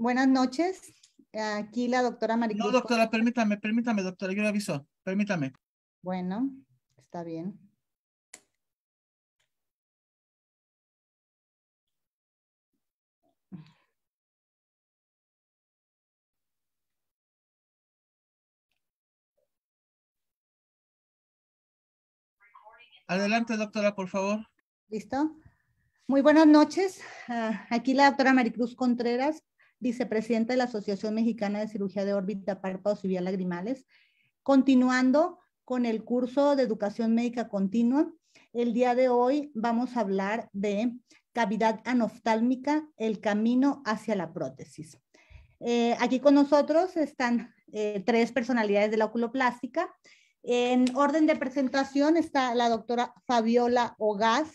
Buenas noches. Aquí la doctora Maricruz. No, doctora, permítame, permítame, doctora, yo le aviso. Permítame. Bueno, está bien. Adelante, doctora, por favor. Listo. Muy buenas noches. Ah, aquí la doctora Maricruz Contreras, vicepresidenta de la Asociación Mexicana de Cirugía de Órbita, Párpados y Lagrimales. Continuando con el curso de Educación Médica Continua, el día de hoy vamos a hablar de cavidad anoftálmica, el camino hacia la prótesis. Eh, aquí con nosotros están eh, tres personalidades de la oculoplástica. En orden de presentación está la doctora Fabiola Ogas.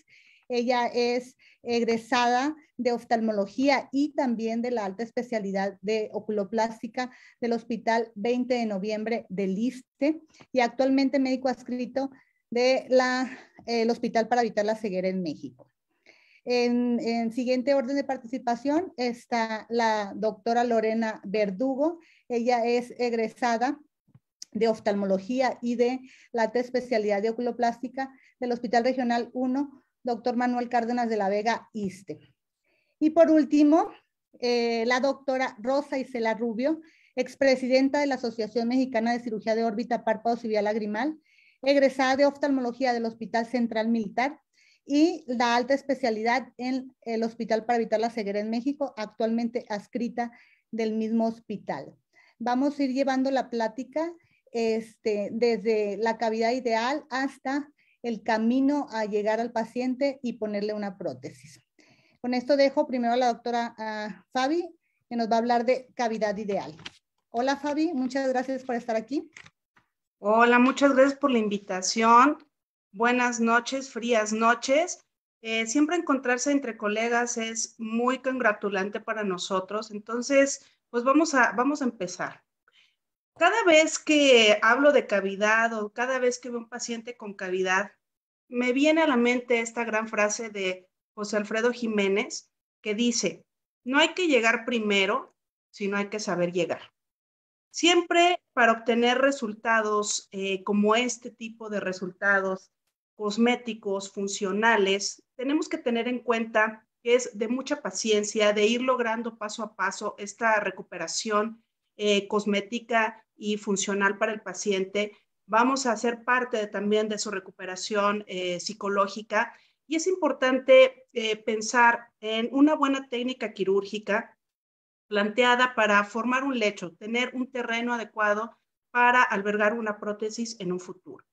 Ella es egresada de oftalmología y también de la alta especialidad de oculoplástica del Hospital 20 de Noviembre del Liste y actualmente médico adscrito del Hospital para Evitar la Ceguera en México. En, en, siguiente orden de participación está la doctora Lorena Verdugo. Ella es egresada de oftalmología y de la alta especialidad de oculoplástica del Hospital Regional 1 doctor Manuel Cárdenas de la Vega Iste. Y por último, eh, la doctora Rosa Isela Rubio, expresidenta de la Asociación Mexicana de Cirugía de Órbita Párpado y Vía Lagrimal, egresada de oftalmología del Hospital Central Militar y la alta especialidad en el Hospital para Evitar la Ceguera en México, actualmente adscrita del mismo hospital. Vamos a ir llevando la plática este, desde la cavidad ideal hasta el camino a llegar al paciente y ponerle una prótesis. Con esto dejo primero a la doctora Fabi, que nos va a hablar de cavidad ideal. Hola Fabi, muchas gracias por estar aquí. Hola, muchas gracias por la invitación. Buenas noches, frías noches. Eh, siempre encontrarse entre colegas es muy congratulante para nosotros. Entonces, pues vamos a, vamos a empezar. Cada vez que hablo de cavidad o cada vez que veo un paciente con cavidad, me viene a la mente esta gran frase de José Alfredo Jiménez que dice, no hay que llegar primero, sino hay que saber llegar. Siempre para obtener resultados eh, como este tipo de resultados cosméticos, funcionales, tenemos que tener en cuenta que es de mucha paciencia, de ir logrando paso a paso esta recuperación eh, cosmética y funcional para el paciente. Vamos a ser parte también de su recuperación eh, psicológica y es importante eh, pensar en una buena técnica quirúrgica planteada para formar un lecho, tener un terreno adecuado para albergar una prótesis en un futuro.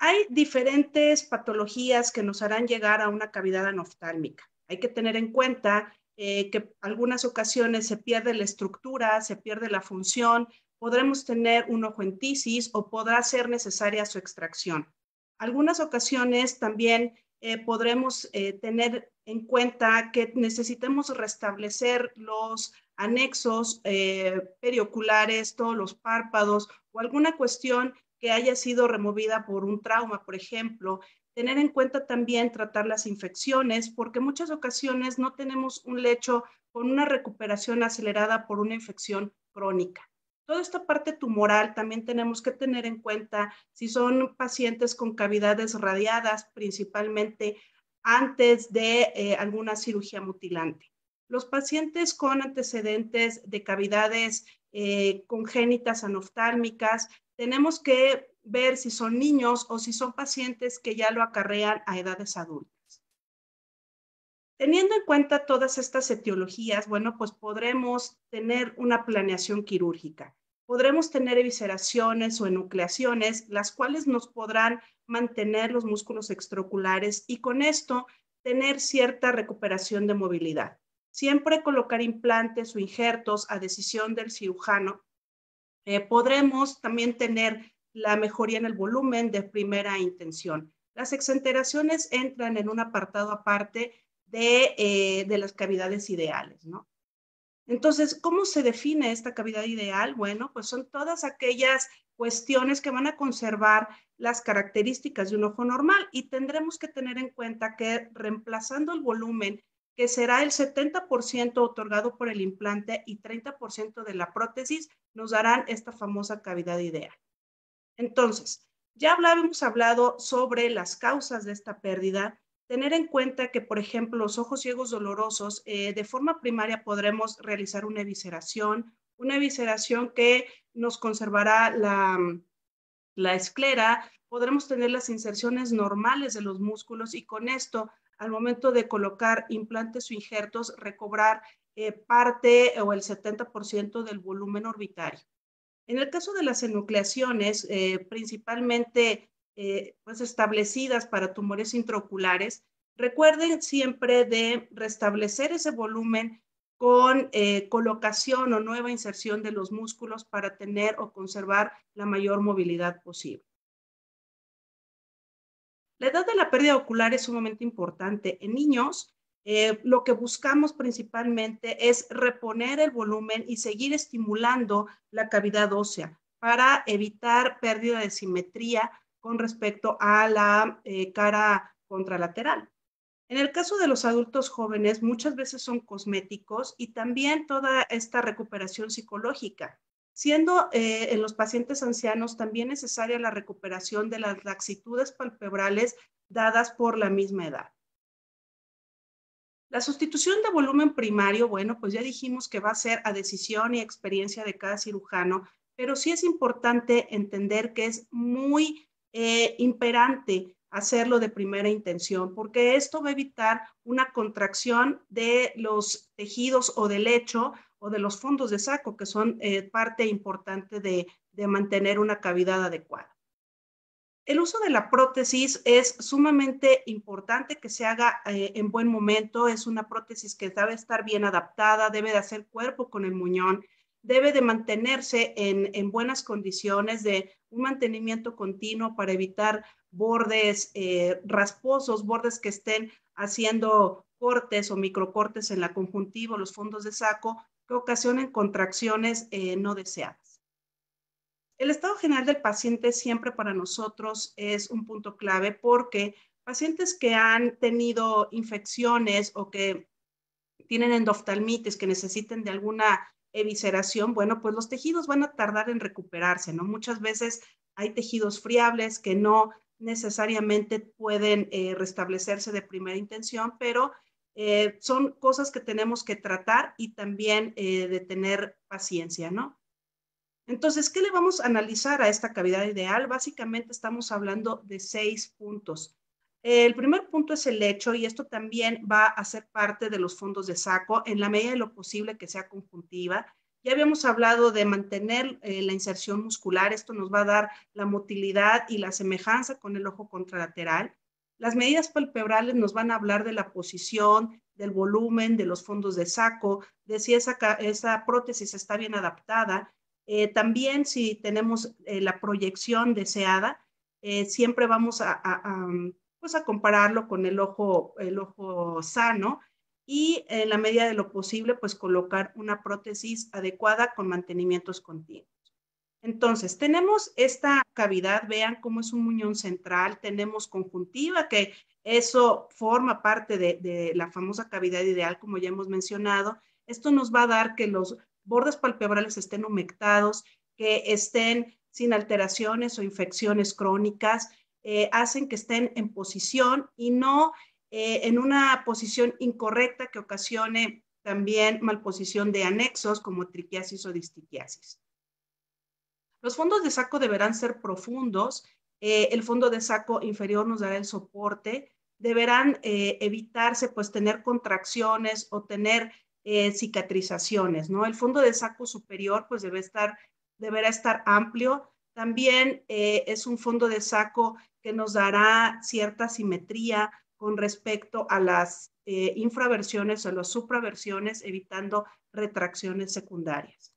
Hay diferentes patologías que nos harán llegar a una cavidad anoftálmica. Hay que tener en cuenta eh, que algunas ocasiones se pierde la estructura, se pierde la función, podremos tener un ojo en tisis o podrá ser necesaria su extracción. Algunas ocasiones también eh, podremos eh, tener en cuenta que necesitemos restablecer los anexos eh, perioculares, todos los párpados o alguna cuestión que haya sido removida por un trauma, por ejemplo, Tener en cuenta también tratar las infecciones, porque muchas ocasiones no tenemos un lecho con una recuperación acelerada por una infección crónica. Toda esta parte tumoral también tenemos que tener en cuenta si son pacientes con cavidades radiadas, principalmente antes de eh, alguna cirugía mutilante. Los pacientes con antecedentes de cavidades eh, congénitas anoftálmicas, tenemos que ver si son niños o si son pacientes que ya lo acarrean a edades adultas. Teniendo en cuenta todas estas etiologías, bueno, pues podremos tener una planeación quirúrgica. Podremos tener evisceraciones o enucleaciones, las cuales nos podrán mantener los músculos extraculares y con esto tener cierta recuperación de movilidad. Siempre colocar implantes o injertos a decisión del cirujano. Eh, podremos también tener la mejoría en el volumen de primera intención. Las exenteraciones entran en un apartado aparte eh, de, las cavidades ideales, ¿no? Entonces, ¿cómo se define esta cavidad ideal? Bueno, pues son todas aquellas cuestiones que van a conservar las características de un ojo normal y tendremos que tener en cuenta que reemplazando el volumen, que será el 70% otorgado por el implante y 30% de la prótesis, nos darán esta famosa cavidad ideal. Entonces, ya habíamos hablado sobre las causas de esta pérdida, tener en cuenta que, por ejemplo, los ojos ciegos dolorosos, eh, de forma primaria podremos realizar una evisceración, una evisceración que nos conservará mm, la, esclera, podremos tener las inserciones normales de los músculos y con esto, al momento de colocar implantes o injertos, recobrar eh, parte o el 70% del volumen orbitario. En el caso de las enucleaciones, eh, principalmente eh, pues establecidas para tumores intraoculares, recuerden siempre de restablecer ese volumen con eh, colocación o nueva inserción de los músculos para tener o conservar la mayor movilidad posible. La edad de la pérdida ocular es sumamente importante en niños eh, lo que buscamos principalmente es reponer el volumen y seguir estimulando la cavidad ósea para evitar pérdida de simetría con respecto a la eh, cara contralateral. En el caso de los adultos jóvenes, muchas veces son cosméticos y también toda esta recuperación psicológica, siendo eh, en los pacientes ancianos también necesaria la recuperación de las laxitudes palpebrales dadas por la misma edad. La sustitución de volumen primario, bueno, pues ya dijimos que va a ser a decisión y experiencia de cada cirujano, pero sí es importante entender que es muy eh, imperante hacerlo de primera intención, porque esto va a evitar una contracción de los tejidos o del lecho o de los fondos de saco, que son eh, parte importante de mantener una cavidad adecuada el uso de la prótesis es sumamente importante que se haga eh, en buen momento. Es una prótesis que debe estar bien adaptada, debe de hacer cuerpo con el muñón, debe de mantenerse en, buenas condiciones de un mantenimiento continuo para evitar bordes eh, rasposos, bordes que estén haciendo cortes o microcortes en la conjuntiva, o los fondos de saco, que ocasionen contracciones eh, no deseadas. El estado general del paciente siempre para nosotros es un punto clave porque pacientes que han tenido infecciones o que tienen endoftalmitis, que necesiten de alguna evisceración, bueno, pues los tejidos van a tardar en recuperarse, ¿no? Muchas veces hay tejidos friables que no necesariamente pueden eh, restablecerse de primera intención, pero eh, son cosas que tenemos que tratar y también eh, de tener paciencia, ¿no? Entonces, ¿qué le vamos a analizar a esta cavidad ideal? Básicamente estamos hablando de seis puntos. El primer punto es el lecho y esto también va a ser parte de los fondos de saco en la medida de lo posible que sea conjuntiva. Ya habíamos hablado de mantener eh, la inserción muscular, esto nos va a dar la motilidad y la semejanza con el ojo contralateral. Las medidas palpebrales nos van a hablar de la posición, del volumen, de los fondos de saco, de si esa prótesis está bien adaptada, eh, también si tenemos eh, la proyección deseada, eh, siempre vamos mm, pues a, compararlo con el ojo, el ojo sano y en la medida de lo posible, pues colocar una prótesis adecuada con mantenimientos continuos. Entonces, tenemos esta cavidad, vean cómo es un muñón central, tenemos conjuntiva, que eso forma parte de la famosa cavidad ideal, como ya hemos mencionado. Esto nos va a dar que los bordes palpebrales estén humectados, que estén sin alteraciones o infecciones crónicas, eh, hacen que estén en posición y no eh, en una posición incorrecta que ocasione también malposición de anexos como triquiasis o distiquiasis. Los fondos de saco deberán ser profundos. Eh, el fondo de saco inferior nos dará el soporte. Deberán evitarse pues tener contracciones o tener eh, cicatrizaciones, ¿no? El fondo de saco superior, pues debe estar, deberá estar amplio. También eh, es un fondo de saco que nos dará cierta simetría con respecto a las eh, infraversiones o las supraversiones, evitando retracciones secundarias.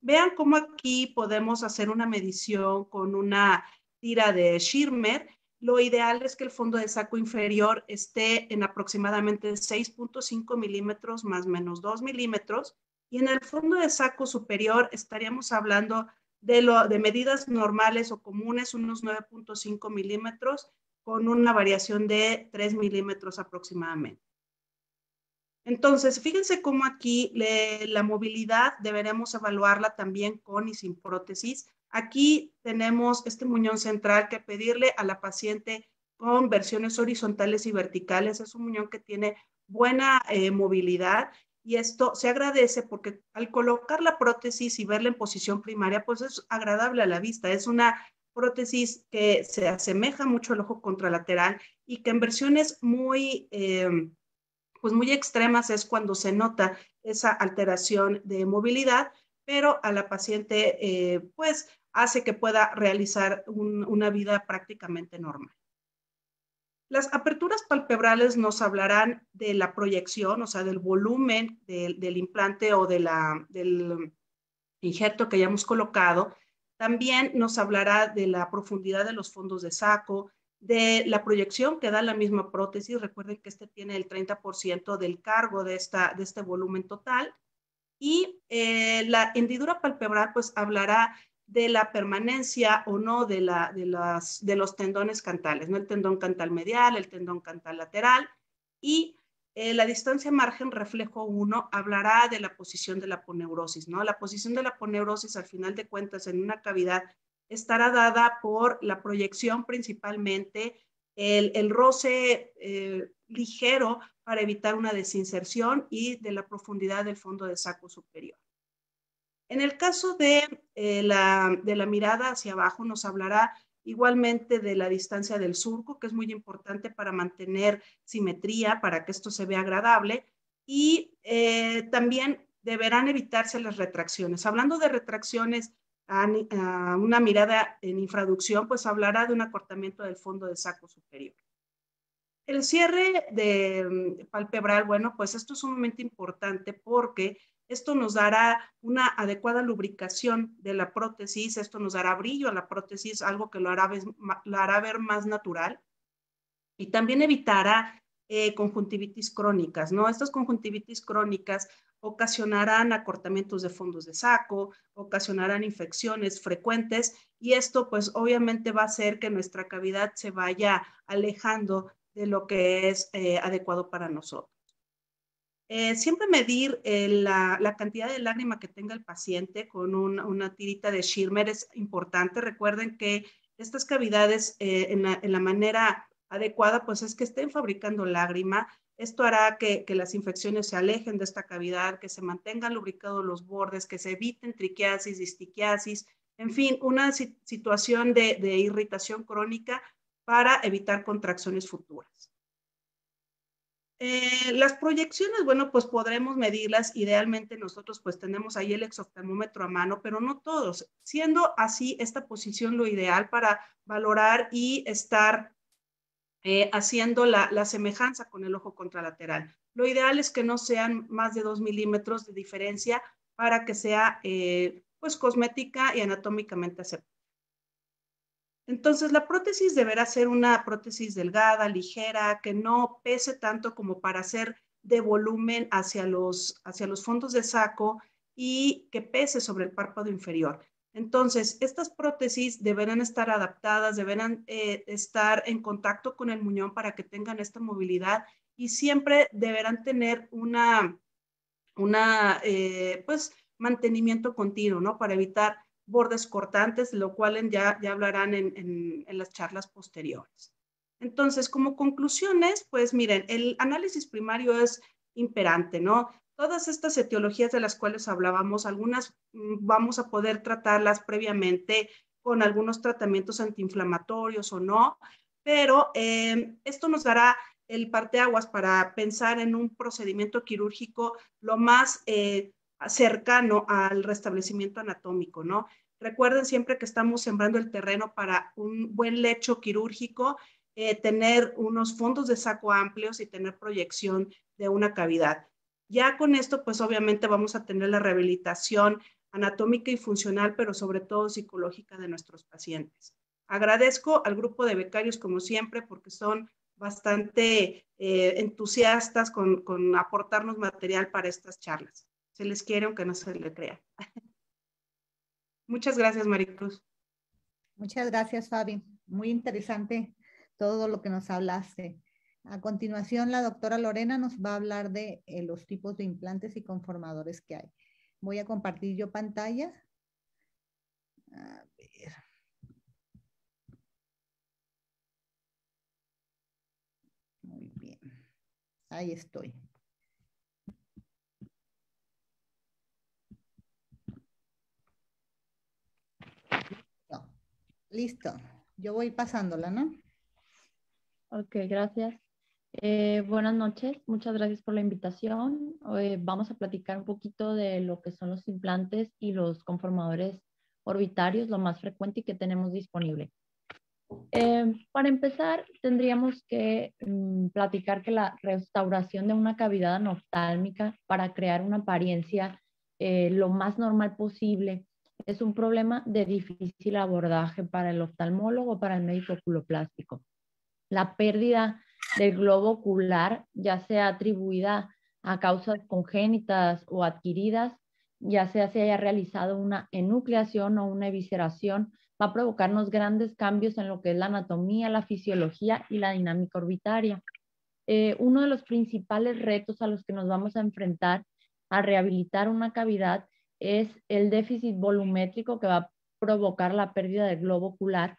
Vean cómo aquí podemos hacer una medición con una tira de Schirmer lo ideal es que el fondo de saco inferior esté en aproximadamente 6.5 milímetros más menos 2 milímetros y en el fondo de saco superior estaríamos hablando de, lo, de medidas normales o comunes, unos 9.5 milímetros con una variación de 3 milímetros aproximadamente. Entonces, fíjense cómo aquí la movilidad deberemos evaluarla también con y sin prótesis Aquí tenemos este muñón central que pedirle a la paciente con versiones horizontales y verticales. Es un muñón que tiene buena eh, movilidad y esto se agradece porque al colocar la prótesis y verla en posición primaria, pues es agradable a la vista. Es una prótesis que se asemeja mucho al ojo contralateral y que en versiones muy, em, pues muy extremas es cuando se nota esa alteración de movilidad pero a la paciente, eh, pues, hace que pueda realizar una vida prácticamente normal. Las aperturas palpebrales nos hablarán de la proyección, o sea, del volumen del, implante o de del injerto que hayamos colocado. También nos hablará de la profundidad de los fondos de saco, de la proyección que da la misma prótesis. Recuerden que este tiene el 30% del cargo de, esta, de este volumen total y eh, la hendidura palpebral pues hablará de la permanencia o no de, la, de, las, de los tendones cantales, ¿no? el tendón cantal medial, el tendón cantal lateral y eh, la distancia margen reflejo 1 hablará de la posición de la poneurosis. ¿no? La posición de la poneurosis al final de cuentas en una cavidad estará dada por la proyección principalmente, el, el roce eh, ligero para evitar una desinserción y de la profundidad del fondo de saco superior. En el caso de, eh, la, de la mirada hacia abajo, nos hablará igualmente de la distancia del surco, que es muy importante para mantener simetría, para que esto se vea agradable, y eh, también deberán evitarse las retracciones. Hablando de retracciones, a una mirada en infraducción, pues hablará de un acortamiento del fondo de saco superior. El cierre de mm, palpebral, bueno, pues esto es sumamente importante porque esto nos dará una adecuada lubricación de la prótesis, esto nos dará brillo a la prótesis, algo que lo hará, ver más natural y también evitará eh, conjuntivitis crónicas, ¿no? Estas conjuntivitis crónicas ocasionarán acortamientos de fondos de saco, ocasionarán infecciones frecuentes y esto pues obviamente va a hacer que nuestra cavidad se vaya alejando de lo que es eh, adecuado para nosotros. Eh, siempre medir eh, la, cantidad de lágrima que tenga el paciente con una tirita de Schirmer es importante. Recuerden que estas cavidades en, la, manera adecuada, pues es que estén fabricando lágrima. Esto hará que, las infecciones se alejen de esta cavidad, que se mantengan lubricados los bordes, que se eviten triquiasis, distiquiasis, en fin, una situación de irritación crónica para evitar contracciones futuras. Eh, las proyecciones, bueno, pues podremos medirlas. Idealmente nosotros pues tenemos ahí el exoftalmómetro a mano, pero no todos. Siendo así esta posición lo ideal para valorar y estar eh, haciendo la, semejanza con el ojo contralateral. Lo ideal es que no sean más de 2 milímetros de diferencia para que sea eh, pues cosmética y anatómicamente aceptable. Entonces, la prótesis deberá ser una prótesis delgada, ligera, que no pese tanto como para hacer de volumen hacia los, hacia los fondos de saco y que pese sobre el párpado inferior. Entonces, estas prótesis deberán estar adaptadas, deberán eh, estar en contacto con el muñón para que tengan esta movilidad y siempre deberán tener una, una eh, pues, mantenimiento continuo, ¿no? Para evitar bordes cortantes, lo cual ya, ya hablarán en, en, las charlas posteriores. Entonces, como conclusiones, pues miren, el análisis primario es imperante, ¿no? Todas estas etiologías de las cuales hablábamos, algunas mm, vamos a poder tratarlas previamente con algunos tratamientos antiinflamatorios o no, pero em, esto nos dará el parteaguas para pensar en un procedimiento quirúrgico lo más eh, cercano al restablecimiento anatómico, ¿no? Recuerden siempre que estamos sembrando el terreno para un buen lecho quirúrgico, eh, tener unos fondos de saco amplios y tener proyección de una cavidad. Ya con esto, pues obviamente vamos a tener la rehabilitación anatómica y funcional, pero sobre todo psicológica de nuestros pacientes. Agradezco al grupo de becarios, como siempre, porque son bastante eh, entusiastas con aportarnos material para estas charlas. Se les quiere aunque no se le crea. Muchas gracias, Maricruz. Muchas gracias, Fabi. Muy interesante todo lo que nos hablaste. A continuación, la doctora Lorena nos va a hablar de eh, los tipos de implantes y conformadores que hay. Voy a compartir yo pantalla. A ver. Muy bien. Ahí estoy. Listo. Yo voy pasándola, ¿no? Ok, gracias. Eh, buenas noches, muchas gracias por la invitación. Eh, vamos a platicar un poquito de lo que son los implantes y los conformadores orbitarios, lo más frecuente y que tenemos disponible. Eh, para empezar, tendríamos que mm, platicar que la restauración de una cavidad anoftálmica para crear una apariencia lo más normal posible es un problema de difícil abordaje para el oftalmólogo para el médico oculoplástico. La pérdida del globo ocular, ya sea atribuida a causas congénitas o adquiridas, ya sea se haya realizado una enucleación o una evisceración, va a provocarnos grandes cambios en lo que es la anatomía, la fisiología y la dinámica orbitaria. Eh, uno de los principales retos a los que nos vamos a enfrentar a rehabilitar una cavidad es el déficit volumétrico que va a provocar la pérdida del globo ocular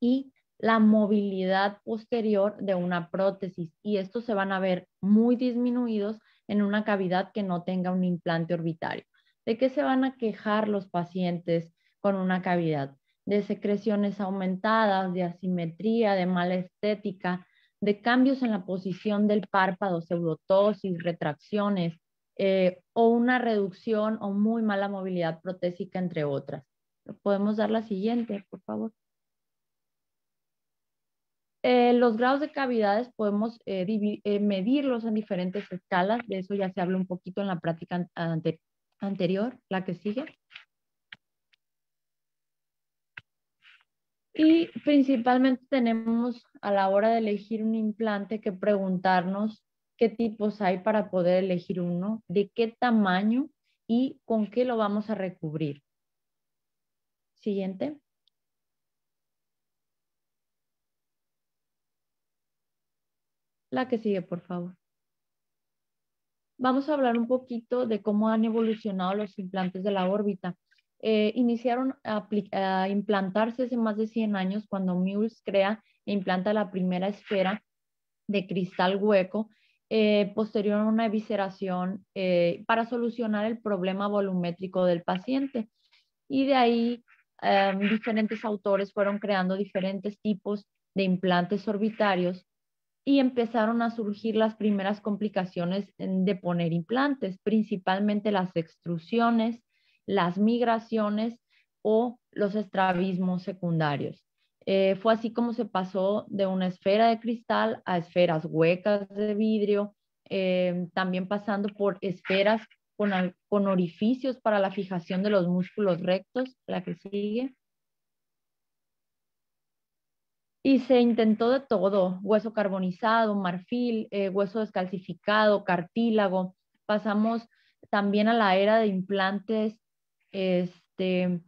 y la movilidad posterior de una prótesis. Y estos se van a ver muy disminuidos en una cavidad que no tenga un implante orbitario. ¿De qué se van a quejar los pacientes con una cavidad? De secreciones aumentadas, de asimetría, de mala estética, de cambios en la posición del párpado, pseudotosis, retracciones, eh, o una reducción o muy mala movilidad protésica, entre otras. Podemos dar la siguiente, por favor. Eh, los grados de cavidades podemos eh, medirlos en diferentes escalas, de eso ya se habló un poquito en la práctica anterior, la que sigue. Y principalmente tenemos a la hora de elegir un implante que preguntarnos qué tipos hay para poder elegir uno, de qué tamaño y con qué lo vamos a recubrir. Siguiente. La que sigue, por favor. Vamos a hablar un poquito de cómo han evolucionado los implantes de la órbita. Eh, iniciaron a, a, implantarse hace más de 100 años cuando Mules crea e implanta la primera esfera de cristal hueco eh, posterior a una evisceración eh, para solucionar el problema volumétrico del paciente. Y de ahí em, diferentes autores fueron creando diferentes tipos de implantes orbitarios y empezaron a surgir las primeras complicaciones de poner implantes, principalmente las extrusiones, las migraciones o los estrabismos secundarios. Eh, fue así como se pasó de una esfera de cristal a esferas huecas de vidrio, eh, también pasando por esferas con, orificios para la fijación de los músculos rectos, la que sigue. Y se intentó de todo, hueso carbonizado, marfil, eh, hueso descalcificado, cartílago. Pasamos también a la era de implantes este,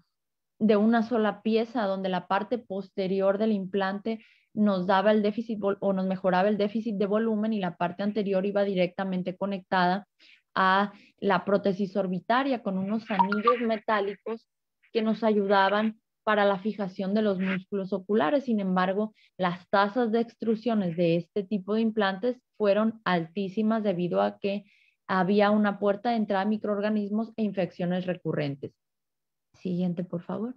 de una sola pieza, donde la parte posterior del implante nos daba el déficit o nos mejoraba el déficit de volumen y la parte anterior iba directamente conectada a la prótesis orbitaria con unos anillos metálicos que nos ayudaban para la fijación de los músculos oculares. Sin embargo, las tasas de extrusiones de este tipo de implantes fueron altísimas debido a que había una puerta de entrada a microorganismos e infecciones recurrentes. Siguiente, por favor.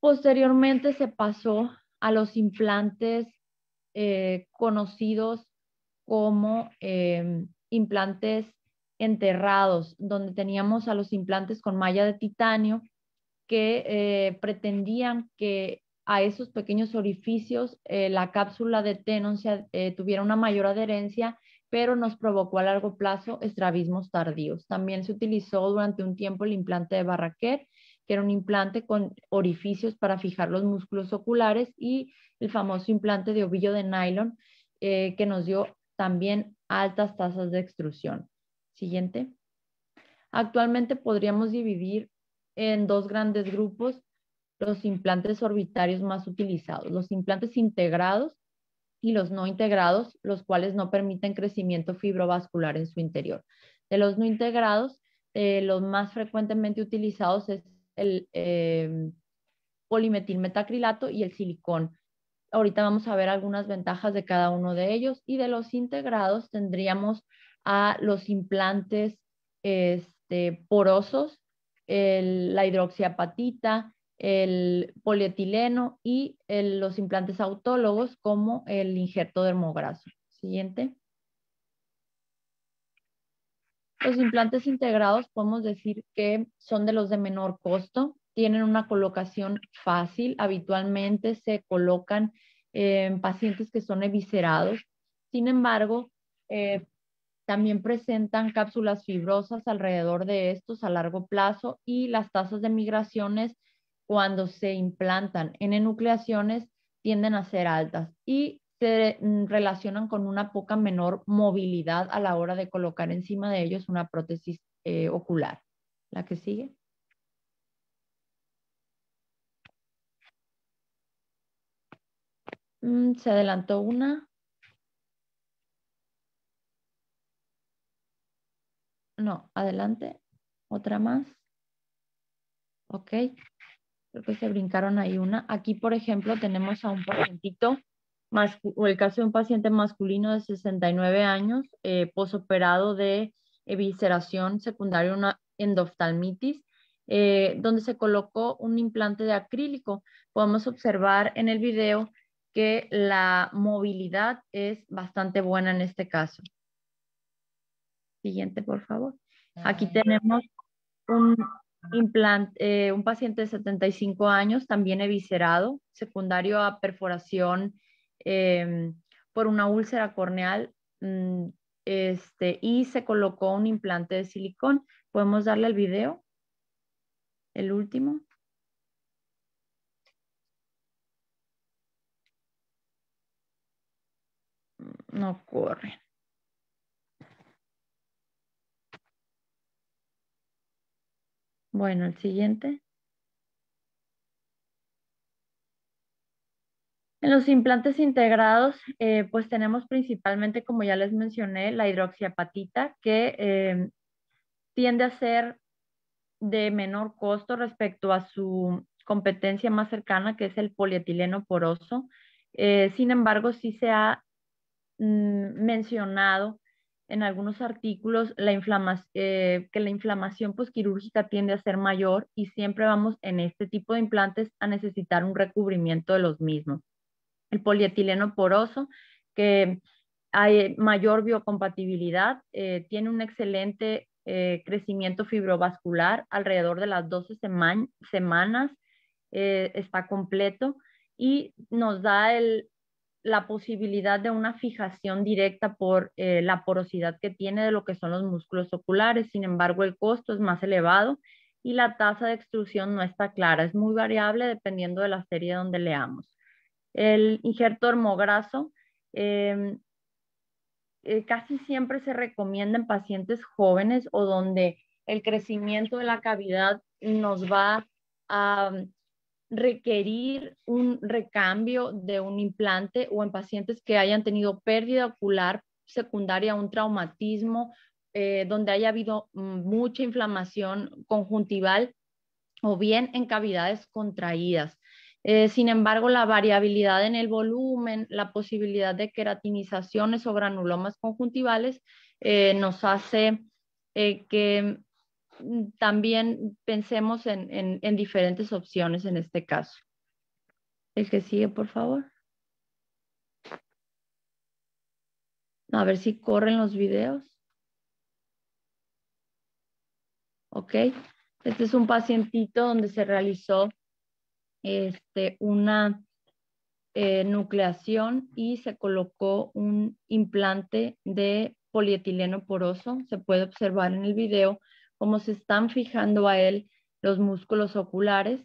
Posteriormente se pasó a los implantes eh, conocidos como em, implantes enterrados, donde teníamos a los implantes con malla de titanio que eh, pretendían que a esos pequeños orificios eh, la cápsula de Tenon tuviera una mayor adherencia pero nos provocó a largo plazo estrabismos tardíos. También se utilizó durante un tiempo el implante de Barraquer, que era un implante con orificios para fijar los músculos oculares y el famoso implante de ovillo de nylon, eh, que nos dio también altas tasas de extrusión. Siguiente. Actualmente podríamos dividir en dos grandes grupos los implantes orbitarios más utilizados, los implantes integrados, y los no integrados, los cuales no permiten crecimiento fibrovascular en su interior. De los no integrados, eh, los más frecuentemente utilizados es el eh, polimetilmetacrilato y el silicón. Ahorita vamos a ver algunas ventajas de cada uno de ellos y de los integrados tendríamos a los implantes este, porosos, la hidroxiapatita, el polietileno y los implantes autólogos como el injerto dermograso. Siguiente. Los implantes integrados podemos decir que son de los de menor costo, tienen una colocación fácil, habitualmente se colocan en pacientes que son eviscerados, sin embargo, eh, también presentan cápsulas fibrosas alrededor de estos a largo plazo y las tasas de migraciones cuando se implantan en enucleaciones tienden a ser altas y se mm, relacionan con una poca menor movilidad a la hora de colocar encima de ellos una prótesis eh, ocular. La que sigue. Mm, se adelantó una. No, adelante. Otra más. Ok. Creo que se brincaron ahí una. Aquí, por ejemplo, tenemos a un pacientito, o el caso de un paciente masculino de 69 años, eh, posoperado de evisceración secundaria, una endoftalmitis, eh, donde se colocó un implante de acrílico. Podemos observar en el video que la movilidad es bastante buena en este caso. Siguiente, por favor. Aquí tenemos un, eh, un paciente de 75 años, también eviscerado, secundario a perforación em, por una úlcera corneal, mm, este, y se colocó un implante de silicón. ¿Podemos darle el video? El último. Mm, no corre. Bueno, el siguiente. En los implantes integrados, eh, pues tenemos principalmente, como ya les mencioné, la hidroxiapatita, que eh, tiende a ser de menor costo respecto a su competencia más cercana, que es el polietileno poroso. Eh, sin embargo, sí se ha mm, mencionado en algunos artículos la inflamación, eh, que la inflamación posquirúrgica pues, tiende a ser mayor y siempre vamos en este tipo de implantes a necesitar un recubrimiento de los mismos. El polietileno poroso, que hay mayor biocompatibilidad, eh, tiene un excelente eh, crecimiento fibrovascular alrededor de las 12 semanas, está completo y nos da el, la posibilidad de una fijación directa por eh, la porosidad que tiene de lo que son los músculos oculares. Sin embargo, el costo es más elevado y la tasa de extrusión no está clara. Es muy variable dependiendo de la serie donde leamos. El injerto hormograso em, eh, casi siempre se recomienda en pacientes jóvenes o donde el crecimiento de la cavidad nos va a requerir un recambio de un implante o en pacientes que hayan tenido pérdida ocular secundaria un traumatismo, eh, donde haya habido mm, mucha inflamación conjuntival o bien en cavidades contraídas. Eh, sin embargo, la variabilidad en el volumen, la posibilidad de queratinizaciones o granulomas conjuntivales eh, nos hace que Mm, también pensemos en, diferentes opciones en este caso. El que sigue, por favor. A ver si corren los videos. Ok. Este es un pacientito donde se realizó este, una eh, nucleación y se colocó un implante de polietileno poroso. Se puede observar en el video cómo se están fijando a él los músculos oculares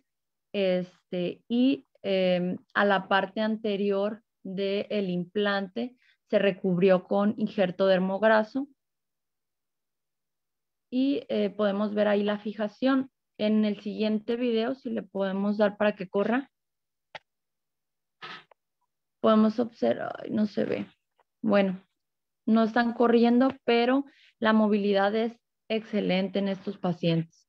este, y em, a la parte anterior del implante se recubrió con injerto dermograso y eh, podemos ver ahí la fijación. En el siguiente video, si le podemos dar para que corra, podemos observar, no se ve. Bueno, no están corriendo, pero la movilidad es excelente en estos pacientes.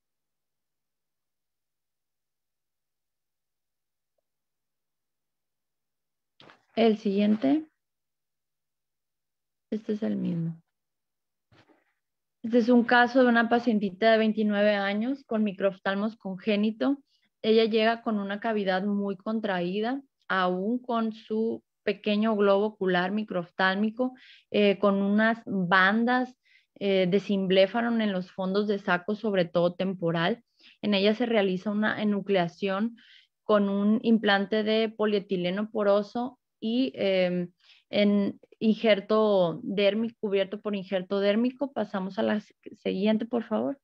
El siguiente, este es el mismo. Este es un caso de una pacientita de 29 años con microftalmos congénito. Ella llega con una cavidad muy contraída, aún con su pequeño globo ocular microftálmico, eh, con unas bandas eh, de en los fondos de saco, sobre todo temporal. En ella se realiza una enucleación con un implante de polietileno poroso y eh, en injerto dérmico, cubierto por injerto dérmico. Pasamos a la siguiente, por favor.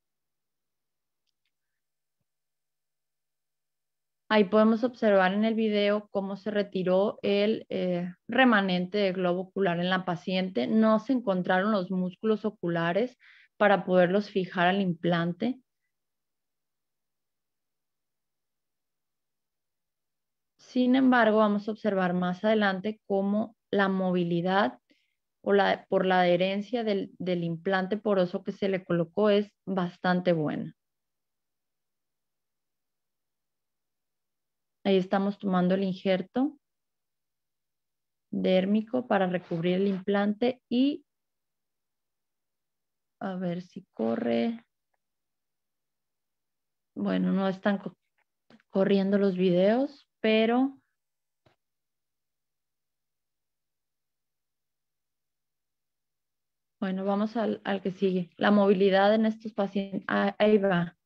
Ahí podemos observar en el video cómo se retiró el eh, remanente de globo ocular en la paciente. No se encontraron los músculos oculares para poderlos fijar al implante. Sin embargo, vamos a observar más adelante cómo la movilidad o por la adherencia del implante poroso que se le colocó es bastante buena. Ahí estamos tomando el injerto dérmico para recubrir el implante y a ver si corre. Bueno, no están corriendo los videos, pero bueno, vamos al, al, que sigue. La movilidad en estos pacientes, ahí va.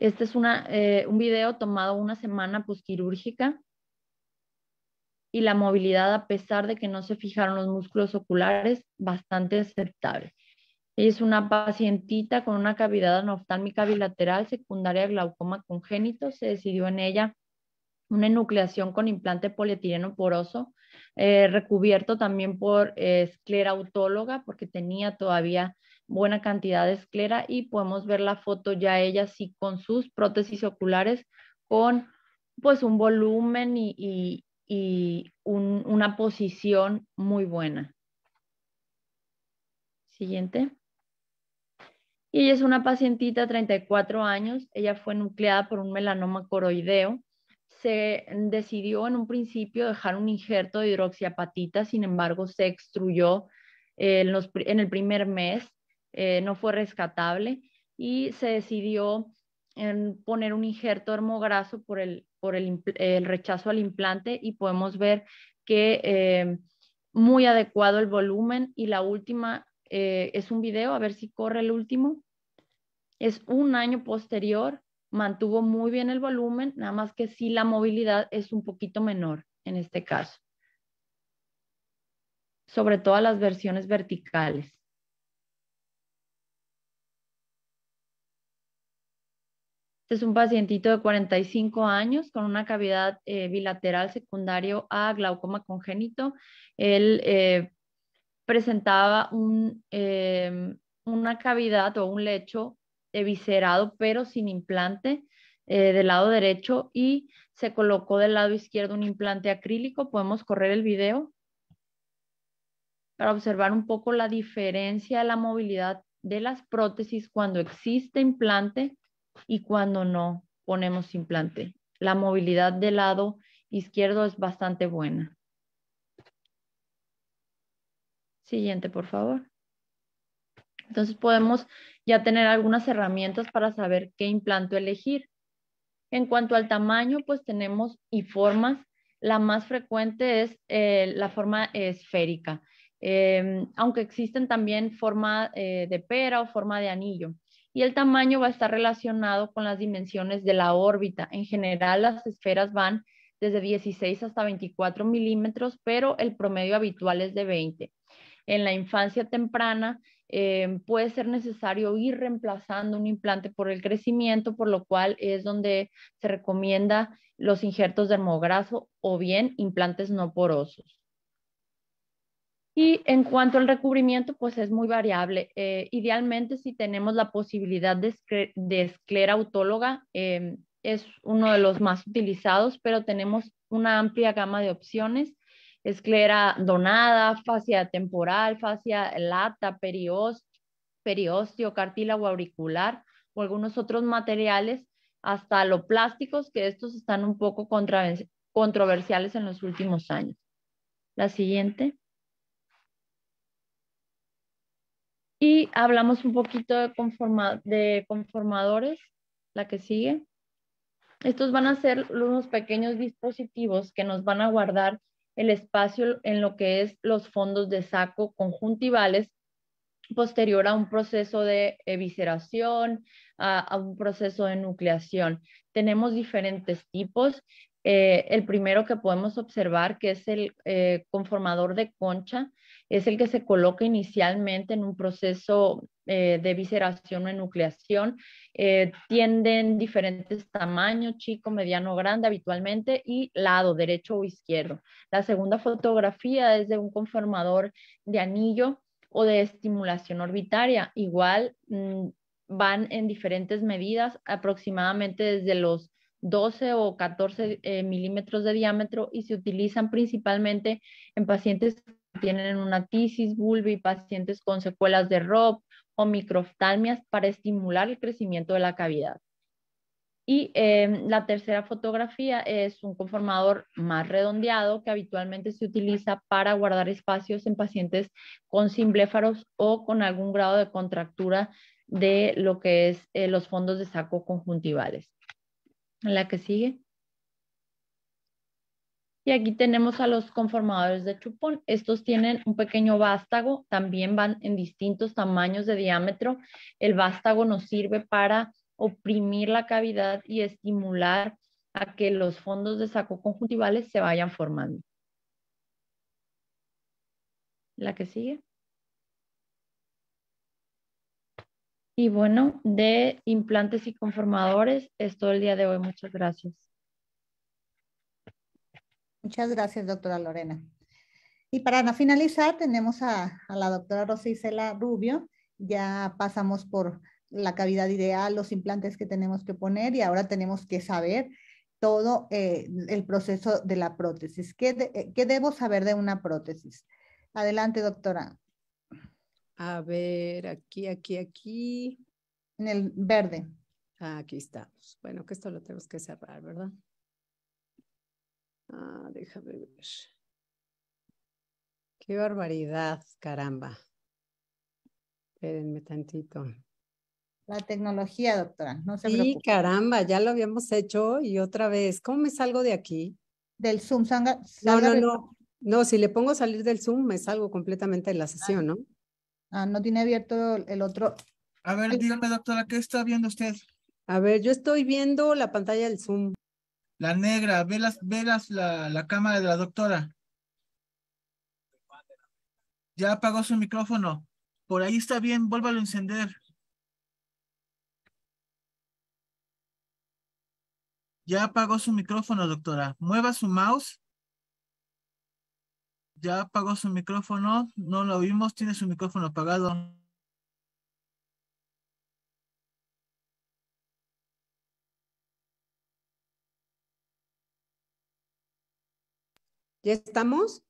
Este es eh, un video tomado una semana posquirúrgica y la movilidad, a pesar de que no se fijaron los músculos oculares, bastante aceptable. Es una pacientita con una cavidad anoftálmica bilateral secundaria a glaucoma congénito. Se decidió en ella una enucleación con implante polietileno poroso, eh, recubierto también por eh, esclera autóloga, porque tenía todavía buena cantidad de esclera y podemos ver la foto ya ella sí con sus prótesis oculares, con pues un volumen y, una posición muy buena. Siguiente. Y ella es una pacientita, 34 años. Ella fue nucleada por un melanoma coroideo. Se decidió en un principio dejar un injerto de hidroxiapatita, sin embargo, se extruyó eh, en el primer mes. Eh, no fue rescatable y se decidió poner un injerto hermograso por el, por el, rechazo al implante y podemos ver que eh, muy adecuado el volumen y la última eh, es un video, a ver si corre el último. Es un año posterior, mantuvo muy bien el volumen, nada más que si la movilidad es un poquito menor en este caso, sobre todas las versiones verticales. Este es un pacientito de 45 años con una cavidad eh, bilateral secundario a glaucoma congénito. Él eh, presentaba eh, una cavidad o un lecho eviscerado, pero sin implante del lado derecho y se colocó del lado izquierdo un implante acrílico. Podemos correr el video para observar un poco la diferencia de la movilidad de las prótesis cuando existe implante y cuando no ponemos implante. La movilidad del lado izquierdo es bastante buena. Siguiente, por favor. Entonces podemos ya tener algunas herramientas para saber qué implante elegir. En cuanto al tamaño, pues tenemos y formas. La más frecuente es eh, la forma esférica, em, aunque existen también forma eh, de pera o forma de anillo y el tamaño va a estar relacionado con las dimensiones de la órbita. En general, las esferas van desde 16 hasta 24 milímetros, pero el promedio habitual es de 20. En la infancia temprana eh, puede ser necesario ir reemplazando un implante por el crecimiento, por lo cual es donde se recomienda los injertos de hermograso o bien implantes no porosos. Y en cuanto al recubrimiento, pues es muy variable. Eh, idealmente, si tenemos la posibilidad de, esclera autóloga, eh, es uno de los más utilizados, pero tenemos una amplia gama de opciones. Esclera donada, fascia temporal, fascia lata, periósteo, periósteo, cartílago auricular o algunos otros materiales, hasta los plásticos, que estos están un poco controversiales en los últimos años. La siguiente. Y hablamos un poquito de, conformadores, la que sigue. Estos van a ser unos pequeños dispositivos que nos van a guardar el espacio en lo que es los fondos de saco conjuntivales posterior a un proceso de evisceración, a, un proceso de nucleación. Tenemos diferentes tipos. Eh, el primero que podemos observar, que es el eh, conformador de concha, es el que se coloca inicialmente en un proceso eh, de visceración o enucleación. Eh, tienden diferentes tamaños, chico, mediano, grande habitualmente y lado derecho o izquierdo. La segunda fotografía es de un conformador de anillo o de estimulación orbitaria. Igual mm, van en diferentes medidas, aproximadamente desde los 12 o 14 eh, milímetros de diámetro y se utilizan principalmente en pacientes tienen una tisis vulva y pacientes con secuelas de ROP o microftalmias para estimular el crecimiento de la cavidad. Y em, la tercera fotografía es un conformador más redondeado que habitualmente se utiliza para guardar espacios en pacientes con simbléfaros o con algún grado de contractura de lo que es eh, los fondos de saco conjuntivales. La que sigue. Y aquí tenemos a los conformadores de chupón. Estos tienen un pequeño vástago, también van en distintos tamaños de diámetro. El vástago nos sirve para oprimir la cavidad y estimular a que los fondos de saco conjuntivales se vayan formando. La que sigue. Y bueno, de implantes y conformadores es todo el día de hoy. Muchas gracias. Muchas gracias, doctora Lorena. Y para finalizar, tenemos a, la doctora Rosa Isela Rubio. Ya pasamos por la cavidad ideal, los implantes que tenemos que poner y ahora tenemos que saber todo eh, el proceso de la prótesis. ¿Qué, eh, ¿Qué, debo saber de una prótesis? Adelante, doctora. A ver, aquí, aquí, aquí. En el verde. Aquí estamos. Bueno, que esto lo tenemos que cerrar, ¿verdad? Ah, déjame ver. Qué barbaridad, caramba. Espérenme tantito. La tecnología, doctora, no sí, caramba, ya lo habíamos hecho y otra vez. ¿Cómo me salgo de aquí? Del Zoom. no, no, no. No, si le pongo salir del Zoom, me salgo completamente de la ah. sesión, ¿no? Ah, no tiene abierto el otro. A ver, dígame, doctora, ¿qué está viendo usted? A ver, yo estoy viendo la pantalla del Zoom. La negra, ve las, la, la cámara de la doctora. Ya apagó su micrófono. Por ahí está bien, vuélvalo a encender. Ya apagó su micrófono, doctora. Mueva su mouse. Ya apagó su micrófono. No lo oímos. Tiene su micrófono apagado. ¿Ya estamos?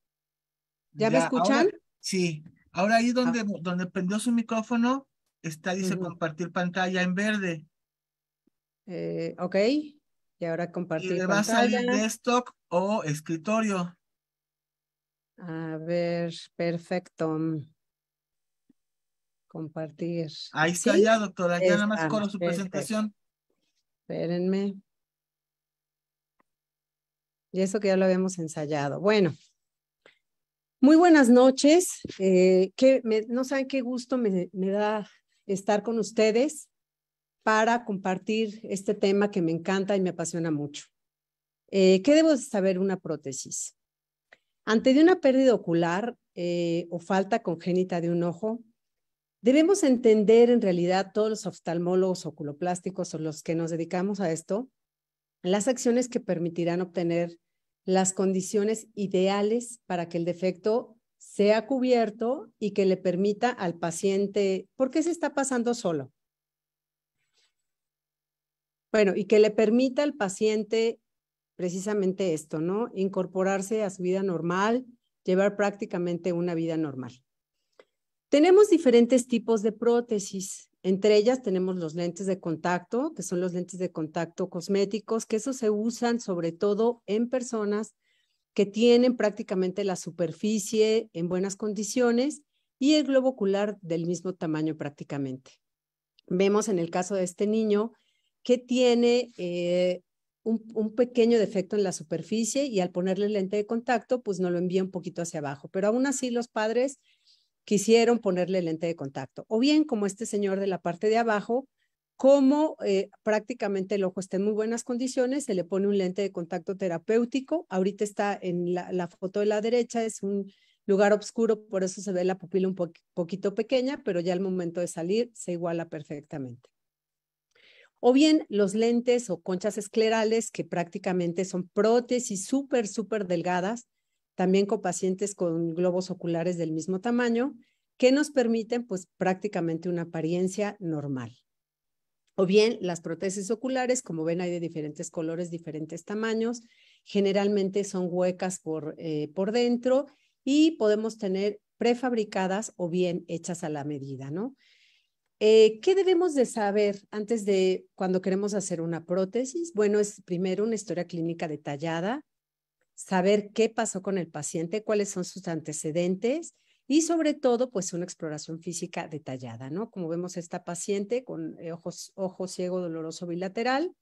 ¿Ya, me escuchan? sí, ahora ahí donde, ah. donde prendió su micrófono está, dice compartir pantalla en verde. Eh, ok, y ahora compartir. pantalla. le va a desktop o escritorio. A ver, perfecto. Compartir. Ahí está ya, doctora. Ya nada más con su presentación. Espérenme. Y eso que ya lo habíamos ensayado. Bueno, muy buenas noches. Eh, que no saben qué gusto me, da estar con ustedes para compartir este tema que me encanta y me apasiona mucho. Eh, ¿Qué debo saber una prótesis? Ante de una pérdida ocular eh, o falta congénita de un ojo, debemos entender en realidad todos los oftalmólogos oculoplásticos o los que nos dedicamos a esto, las acciones que permitirán obtener las condiciones ideales para que el defecto sea cubierto y que le permita al paciente, ¿por qué se está pasando solo? Bueno, y que le permita al paciente precisamente esto, ¿no? Incorporarse a su vida normal, llevar prácticamente una vida normal. Tenemos diferentes tipos de prótesis entre ellas tenemos los lentes de contacto, que son los lentes de contacto cosméticos, que esos se usan sobre todo en personas que tienen prácticamente la superficie en buenas condiciones y el globo ocular del mismo tamaño prácticamente. Vemos en el caso de este niño que tiene eh, un, pequeño defecto en la superficie y al ponerle el lente de contacto, pues no lo envía un poquito hacia abajo. Pero aún así los padres quisieron ponerle lente de contacto. O bien, como este señor de la parte de abajo, como eh, prácticamente el ojo está en muy buenas condiciones, se le pone un lente de contacto terapéutico. Ahorita está en la, foto de la derecha, es un lugar oscuro, por eso se ve la pupila un poquito pequeña, pero ya al momento de salir se iguala perfectamente. O bien los lentes o conchas esclerales, que prácticamente son prótesis súper, súper delgadas, también con pacientes con globos oculares del mismo tamaño, que nos permiten pues prácticamente una apariencia normal. O bien las prótesis oculares, como ven hay de diferentes colores, diferentes tamaños, generalmente son huecas por, eh, por dentro y podemos tener prefabricadas o bien hechas a la medida, ¿no? Eh, ¿Qué debemos de saber antes de cuando queremos hacer una prótesis? Bueno, es primero una historia clínica detallada, saber qué pasó con el paciente, cuáles son sus antecedentes y sobre todo, pues una exploración física detallada, ¿no? Como vemos esta paciente con eh, ojos, ojo ciego doloroso bilateral,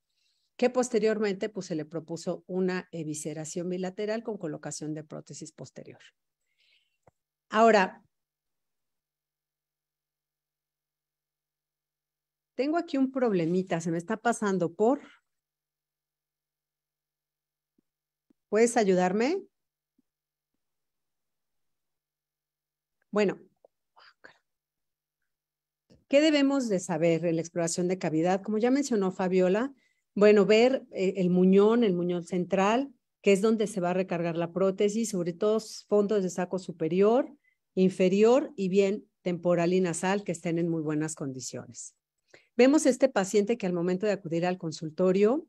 que posteriormente pues se le propuso una evisceración bilateral con colocación de prótesis posterior. Ahora, tengo aquí un problemita, se me está pasando por... ¿Puedes ayudarme? Bueno, ¿qué debemos de saber en la exploración de cavidad? Como ya mencionó Fabiola, bueno, ver eh, el muñón, el muñón central, que es donde se va a recargar la prótesis, sobre todo fondos de saco superior, inferior y bien temporal y nasal que estén en muy buenas condiciones. Vemos este paciente que al momento de acudir al consultorio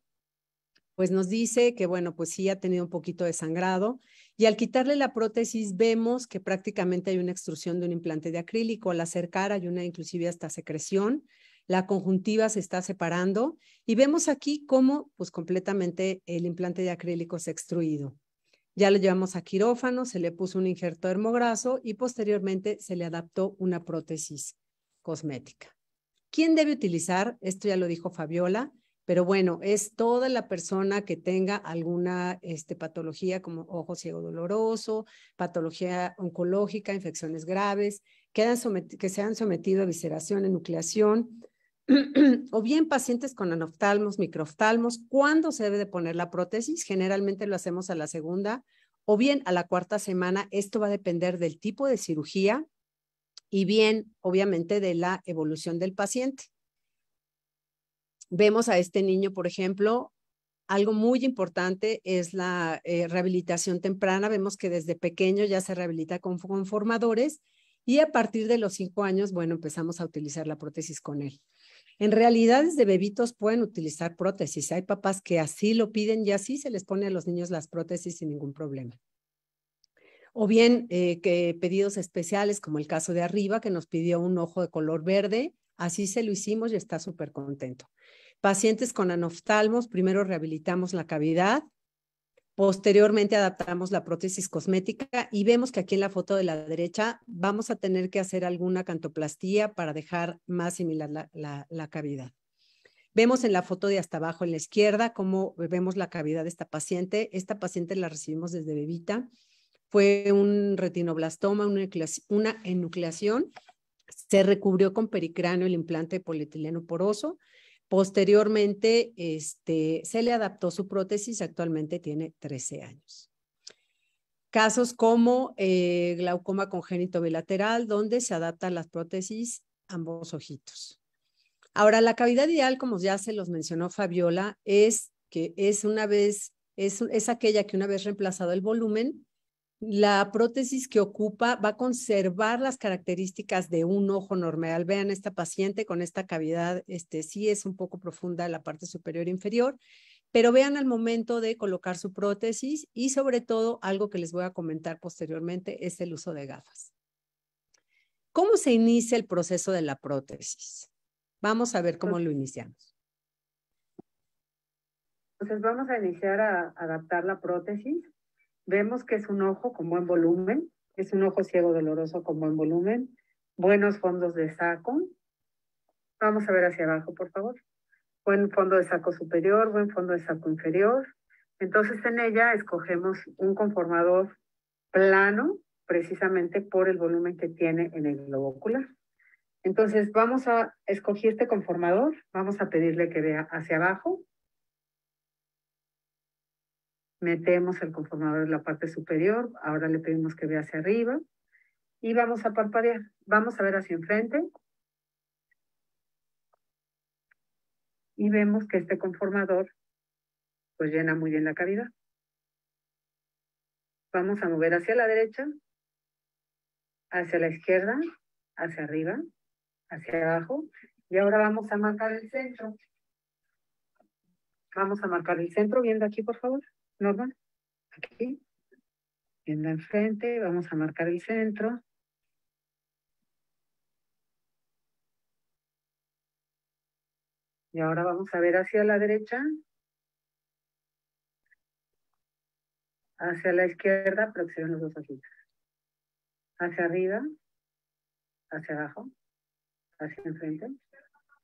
pues nos dice que, bueno, pues sí ha tenido un poquito de sangrado y al quitarle la prótesis vemos que prácticamente hay una extrusión de un implante de acrílico, al acercar hay una inclusive hasta secreción, la conjuntiva se está separando y vemos aquí cómo pues completamente el implante de acrílico se ha extruido. Ya lo llevamos a quirófano, se le puso un injerto hermograso y posteriormente se le adaptó una prótesis cosmética. ¿Quién debe utilizar? Esto ya lo dijo Fabiola. Pero bueno, es toda la persona que tenga alguna este, patología como ojo ciego doloroso, patología oncológica, infecciones graves, que, se han sometido a visceración, enucleación, o bien pacientes con anoftalmos, microftalmos, ¿cuándo se debe de poner la prótesis? Generalmente lo hacemos a la segunda o bien a la cuarta semana. Esto va a depender del tipo de cirugía y bien, obviamente, de la evolución del paciente vemos a este niño, por ejemplo, algo muy importante es la eh, rehabilitación temprana. Vemos que desde pequeño ya se rehabilita con, formadores y a partir de los cinco años, bueno, empezamos a utilizar la prótesis con él. En realidad, desde bebitos pueden utilizar prótesis. Hay papás que así lo piden y así se les pone a los niños las prótesis sin ningún problema. O bien eh, que pedidos especiales, como el caso de arriba, que nos pidió un ojo de color verde, Así se lo hicimos y está súper contento. Pacientes con anoftalmos, primero rehabilitamos la cavidad, posteriormente adaptamos la prótesis cosmética y vemos que aquí en la foto de la derecha vamos a tener que hacer alguna cantoplastía para dejar más similar la, cavidad. Vemos en la foto de hasta abajo en la izquierda cómo vemos la cavidad de esta paciente. Esta paciente la recibimos desde bebita. Fue un retinoblastoma, una enucleación se recubrió con pericráneo el implante de polietileno poroso. Posteriormente, este, se le adaptó su prótesis, actualmente tiene 13 años. Casos como eh, glaucoma congénito bilateral, donde se adaptan las prótesis ambos ojitos. Ahora, la cavidad ideal, como ya se los mencionó Fabiola, es que es una vez, es aquella que una vez reemplazado el volumen, la prótesis que ocupa va a conservar las características de un ojo normal. Vean esta paciente con esta cavidad, este sí es un poco profunda la parte superior e inferior, pero vean al momento de colocar su prótesis y sobre todo algo que les voy a comentar posteriormente es el uso de gafas. ¿Cómo se inicia el proceso de la prótesis? Vamos a ver cómo lo iniciamos. Entonces vamos a iniciar a adaptar la prótesis vemos que es un ojo con buen volumen, es un ojo ciego doloroso con buen volumen, buenos fondos de saco. Vamos a ver hacia abajo, por favor. Buen fondo de saco superior, buen fondo de saco inferior. Entonces en ella escogemos un conformador plano, precisamente por el volumen que tiene en el globo ocular. Entonces vamos a escoger este conformador, vamos a pedirle que vea hacia abajo metemos el conformador en la parte superior, ahora le pedimos que vea hacia arriba y vamos a parpadear. Vamos a ver hacia enfrente y vemos que este conformador pues llena muy bien la cavidad. Vamos a mover hacia la derecha, hacia la izquierda, hacia arriba, hacia abajo y ahora vamos a marcar el centro. Vamos a marcar el centro viendo aquí, por favor normal. Aquí, la enfrente, vamos a marcar el centro. Y ahora vamos a ver hacia la derecha, hacia la izquierda, los dos ojitos. Hacia arriba, hacia abajo, hacia enfrente.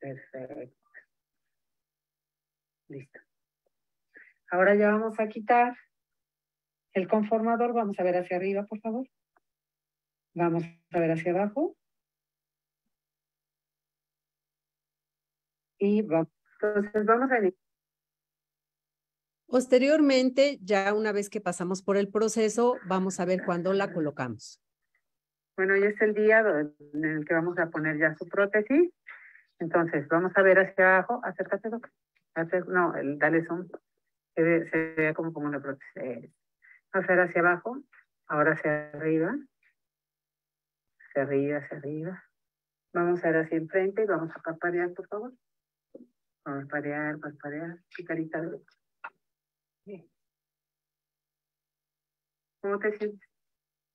Perfecto. Listo. Ahora ya vamos a quitar el conformador. Vamos a ver hacia arriba, por favor. Vamos a ver hacia abajo. Y vamos. Entonces vamos a Posteriormente, ya una vez que pasamos por el proceso, vamos a ver cuándo la colocamos. Bueno, ya es el día en el que vamos a poner ya su prótesis. Entonces, vamos a ver hacia abajo. Acércate, Doc. No, dale zoom se, ve, vea como, como una prótesis. Hacer hacia abajo, ahora hacia arriba, hacia arriba, hacia arriba. Vamos a ver hacia enfrente y vamos a parpadear, por favor. Vamos a Parpadear, parpadear, picarita derecha. Bien. ¿Cómo te sientes?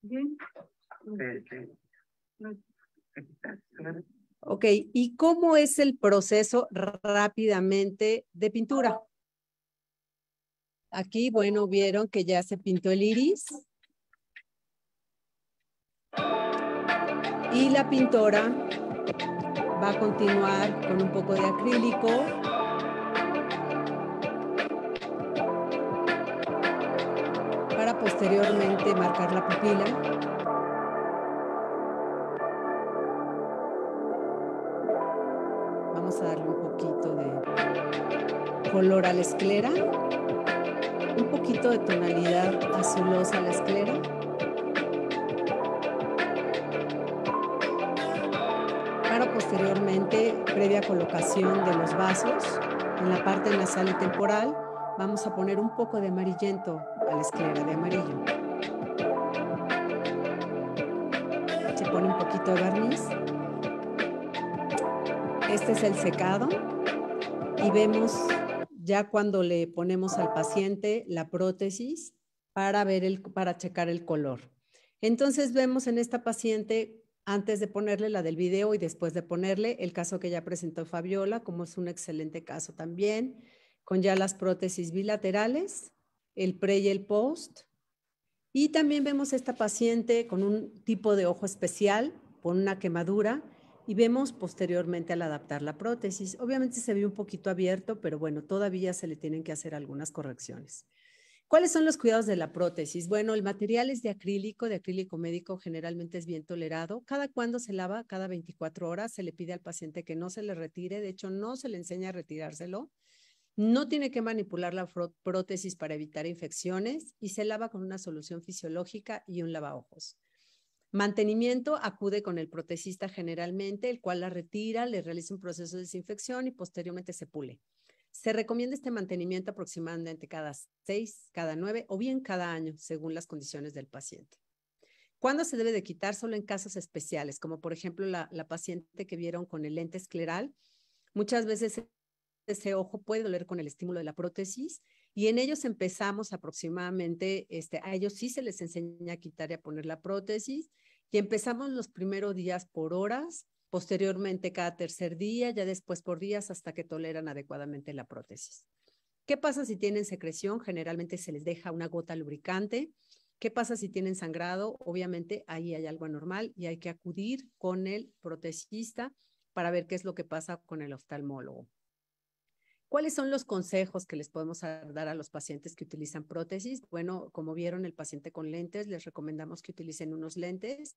Bien. Ok, ¿y cómo es el proceso rápidamente de pintura? Aquí, bueno, vieron que ya se pintó el iris. Y la pintora va a continuar con un poco de acrílico. Para posteriormente marcar la pupila. Vamos a darle un poquito de color a la esclera un poquito de tonalidad azulosa a la esclera. Para posteriormente, previa colocación de los vasos, en la parte nasal y temporal, vamos a poner un poco de amarillento a la esclera de amarillo. Se pone un poquito de barniz. Este es el secado y vemos ya cuando le ponemos al paciente la prótesis para ver el, para checar el color. Entonces vemos en esta paciente antes de ponerle la del video y después de ponerle el caso que ya presentó Fabiola, como es un excelente caso también, con ya las prótesis bilaterales, el pre y el post. Y también vemos esta paciente con un tipo de ojo especial, con una quemadura, y vemos posteriormente al adaptar la prótesis. Obviamente se ve un poquito abierto, pero bueno, todavía se le tienen que hacer algunas correcciones. ¿Cuáles son los cuidados de la prótesis? Bueno, el material es de acrílico, de acrílico médico generalmente es bien tolerado. Cada cuando se lava, cada 24 horas, se le pide al paciente que no se le retire, de hecho no se le enseña a retirárselo. No tiene que manipular la prótesis para evitar infecciones y se lava con una solución fisiológica y un lavaojos. Mantenimiento acude con el protecista generalmente, el cual la retira, le realiza un proceso de desinfección y posteriormente se pule. Se recomienda este mantenimiento aproximadamente cada seis, cada nueve o bien cada año, según las condiciones del paciente. ¿Cuándo se debe de quitar? Solo en casos especiales, como por ejemplo la, la paciente que vieron con el lente escleral. Muchas veces ese ojo puede doler con el estímulo de la prótesis y en ellos empezamos aproximadamente, este, a ellos sí se les enseña a quitar y a poner la prótesis y empezamos los primeros días por horas, posteriormente cada tercer día, ya después por días hasta que toleran adecuadamente la prótesis. ¿Qué pasa si tienen secreción? Generalmente se les deja una gota lubricante. ¿Qué pasa si tienen sangrado? Obviamente ahí hay algo anormal y hay que acudir con el protesista para ver qué es lo que pasa con el oftalmólogo. ¿Cuáles son los consejos que les podemos dar a los pacientes que utilizan prótesis? Bueno, como vieron, el paciente con lentes, les recomendamos que utilicen unos lentes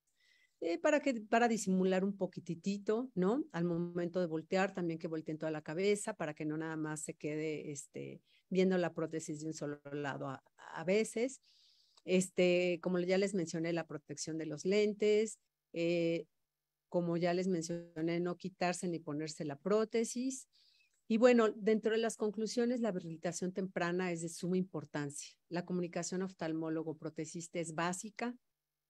eh, para, que, para disimular un poquitito, ¿no? Al momento de voltear, también que volteen toda la cabeza para que no nada más se quede este, viendo la prótesis de un solo lado a, veces. Este, como ya les mencioné, la protección de los lentes, eh, como ya les mencioné, no quitarse ni ponerse la prótesis. Y bueno, dentro de las conclusiones, la rehabilitación temprana es de suma importancia. La comunicación oftalmólogo protesista es básica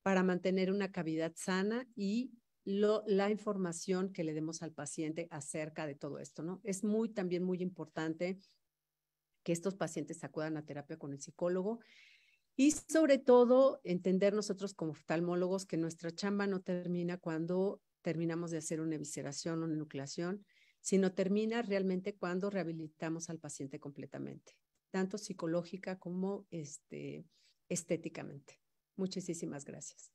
para mantener una cavidad sana y la información que le demos al paciente acerca de todo esto, ¿no? Es muy, también muy importante que estos pacientes acudan a terapia con el psicólogo y sobre todo entender nosotros como oftalmólogos que nuestra chamba no termina cuando terminamos de hacer una evisceración o una nucleación, sino termina realmente cuando rehabilitamos al paciente completamente, tanto psicológica como este, estéticamente. Muchísimas gracias.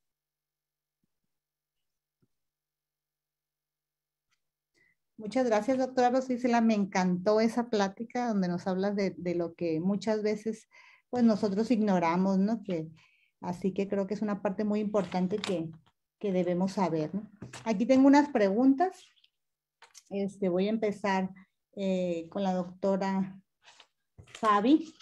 Muchas gracias, doctora Rosicela. Me encantó esa plática donde nos hablas de, lo que muchas veces pues nosotros ignoramos, ¿no? Que, así que creo que es una parte muy importante que, que debemos saber. Aquí tengo unas preguntas. Este, voy a empezar eh, con la doctora Fabi,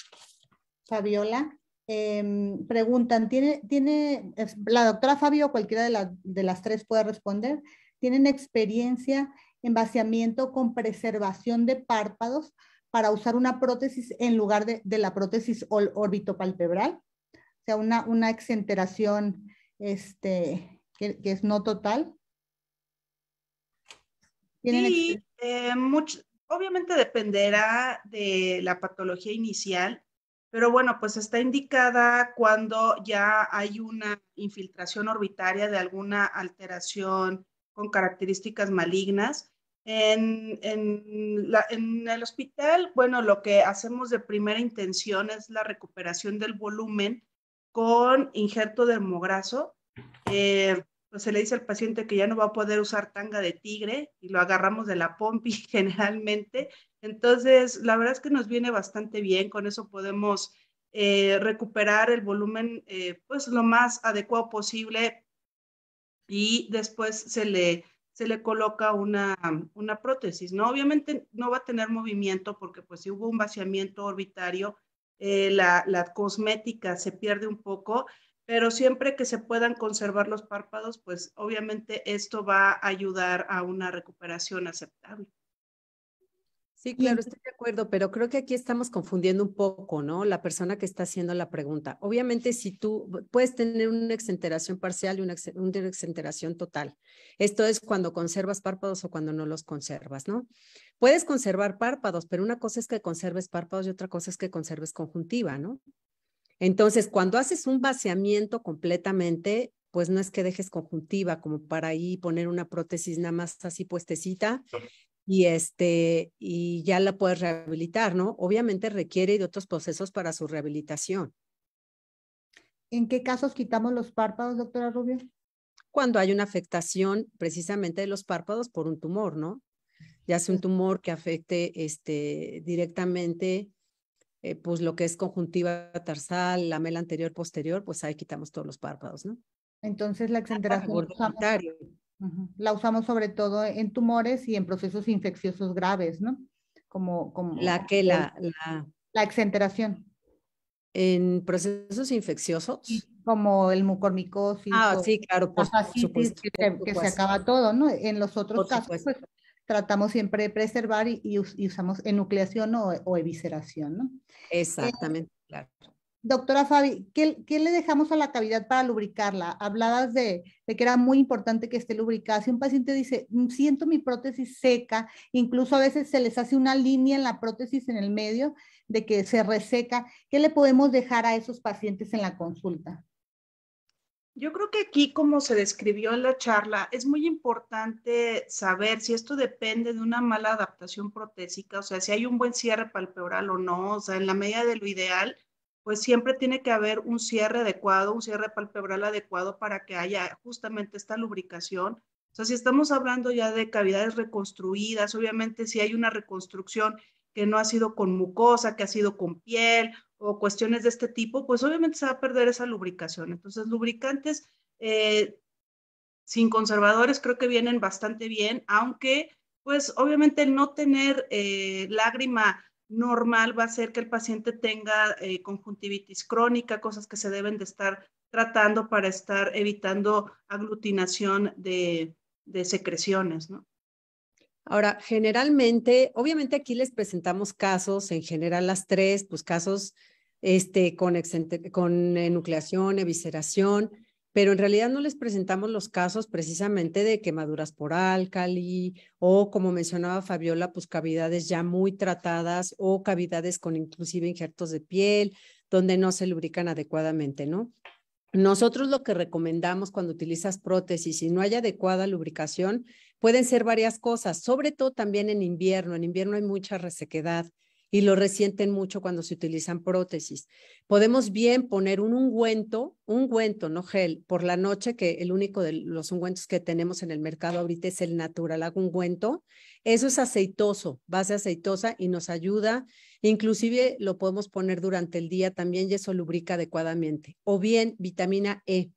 Fabiola. Em, preguntan, ¿tiene, tiene, la doctora Fabi o cualquiera de, las tres puede responder, ¿tienen experiencia en vaciamiento con preservación de párpados para usar una prótesis en lugar de, la prótesis orbitopalpebral? O sea, una, una exenteración este, que es no total. Sí, eh, obviamente dependerá de la patología inicial, pero bueno, pues está indicada cuando ya hay una infiltración orbitaria de alguna alteración con características malignas. En, en, el hospital, bueno, lo que hacemos de primera intención es la recuperación del volumen con injerto de hemograso. Eh, se le dice al paciente que ya no va a poder usar tanga de tigre y lo agarramos de la pompi generalmente. Entonces, la verdad es que nos viene bastante bien, con eso podemos eh, recuperar el volumen eh, pues lo más adecuado posible y después se le, se le coloca una, prótesis, ¿no? Obviamente no va a tener movimiento porque pues si hubo un vaciamiento orbitario, eh, la, la, cosmética se pierde un poco, pero siempre que se puedan conservar los párpados, pues obviamente esto va a ayudar a una recuperación aceptable. Sí, claro, estoy de acuerdo, pero creo que aquí estamos confundiendo un poco, ¿no? La persona que está haciendo la pregunta. Obviamente, si tú puedes tener una exenteración parcial y una, exenteración total. Esto es cuando conservas párpados o cuando no los conservas, ¿no? Puedes conservar párpados, pero una cosa es que conserves párpados y otra cosa es que conserves conjuntiva, ¿no? Entonces, cuando haces un vaciamiento completamente, pues no es que dejes conjuntiva como para ahí poner una prótesis nada más así puestecita y este y ya la puedes rehabilitar, ¿no? Obviamente requiere de otros procesos para su rehabilitación. ¿En qué casos quitamos los párpados, doctora Rubio? Cuando hay una afectación precisamente de los párpados por un tumor, ¿no? Ya sea un tumor que afecte este, directamente eh, pues lo que es conjuntiva tarsal, la mela anterior, posterior, pues ahí quitamos todos los párpados, ¿no? Entonces la ah, exenteración la usamos sobre todo en tumores y en procesos infecciosos graves, ¿no? Como, como la que la, la, exenteración. En procesos infecciosos. Como el mucormicosis. Ah, sí, claro, Que, se acaba todo, ¿no? En los otros casos, pues, tratamos siempre de preservar y, usamos enucleación o, evisceración. ¿no? Exactamente, claro. Doctora Fabi, ¿qué, le dejamos a la cavidad para lubricarla? Hablabas de, de, que era muy importante que esté lubricada. Si un paciente dice, mm, siento mi prótesis seca, incluso a veces se les hace una línea en la prótesis en el medio de que se reseca, ¿qué le podemos dejar a esos pacientes en la consulta? Yo creo que aquí, como se describió en la charla, es muy importante saber si esto depende de una mala adaptación protésica, o sea, si hay un buen cierre palpebral o no, o sea, en la medida de lo ideal, pues siempre tiene que haber un cierre adecuado, un cierre palpebral adecuado para que haya justamente esta lubricación. O sea, si estamos hablando ya de cavidades reconstruidas, obviamente si hay una reconstrucción que no ha sido con mucosa, que ha sido con piel o cuestiones de este tipo, pues obviamente se va a perder esa lubricación. Entonces, lubricantes eh, sin conservadores creo que vienen bastante bien, aunque pues obviamente no tener eh, lágrima normal va a hacer que el paciente tenga eh, conjuntivitis crónica, cosas que se deben de estar tratando para estar evitando aglutinación de, de secreciones, ¿no? Ahora, generalmente, obviamente aquí les presentamos casos, en general las tres, pues casos este, con, nucleación, con evisceración, pero en realidad no les presentamos los casos precisamente de quemaduras por álcali o, como mencionaba Fabiola, pues cavidades ya muy tratadas o cavidades con inclusive injertos de piel donde no se lubrican adecuadamente, ¿no? Nosotros lo que recomendamos cuando utilizas prótesis y no hay adecuada lubricación, pueden ser varias cosas, sobre todo también en invierno. En invierno hay mucha resequedad y lo resienten mucho cuando se utilizan prótesis. Podemos bien poner un ungüento, ungüento, no gel, por la noche, que el único de los ungüentos que tenemos en el mercado ahorita es el natural ungüento. Eso es aceitoso, base aceitosa y nos ayuda. Inclusive lo podemos poner durante el día también y eso lubrica adecuadamente. O bien vitamina E.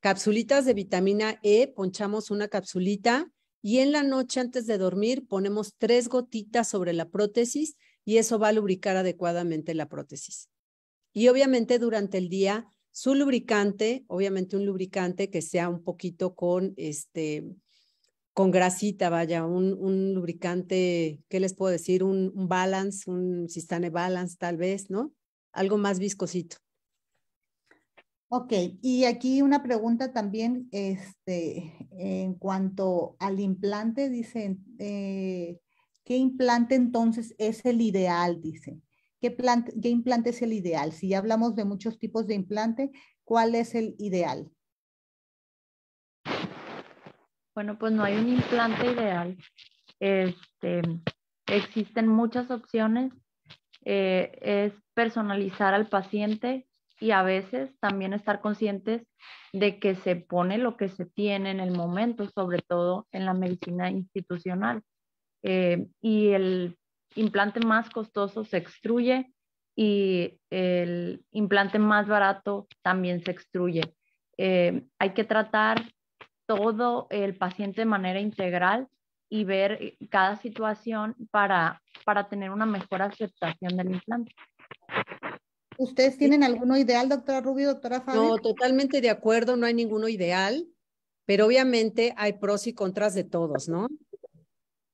Capsulitas de vitamina E, ponchamos una capsulita y en la noche antes de dormir ponemos tres gotitas sobre la prótesis y eso va a lubricar adecuadamente la prótesis. Y obviamente durante el día, su lubricante, obviamente un lubricante que sea un poquito con este con grasita, vaya, un, lubricante, ¿qué les puedo decir? Un, un balance, un en Balance tal vez, ¿no? Algo más viscosito. Ok, y aquí una pregunta también este, en cuanto al implante, dicen, eh, ¿Qué implante entonces es el ideal? Dice. ¿Qué, implante es el ideal? Si ya hablamos de muchos tipos de implante, ¿cuál es el ideal? Bueno, pues no hay un implante ideal. Este, existen muchas opciones. Eh, es personalizar al paciente y a veces también estar conscientes de que se pone lo que se tiene en el momento, sobre todo en la medicina institucional. Eh, y el implante más costoso se extruye y el implante más barato también se extruye. Eh, hay que tratar todo el paciente de manera integral y ver cada situación para, para tener una mejor aceptación del implante. ¿Ustedes tienen alguno ideal, doctora Rubio, doctora Fabio? No, totalmente de acuerdo, no hay ninguno ideal, pero obviamente hay pros y contras de todos, ¿no?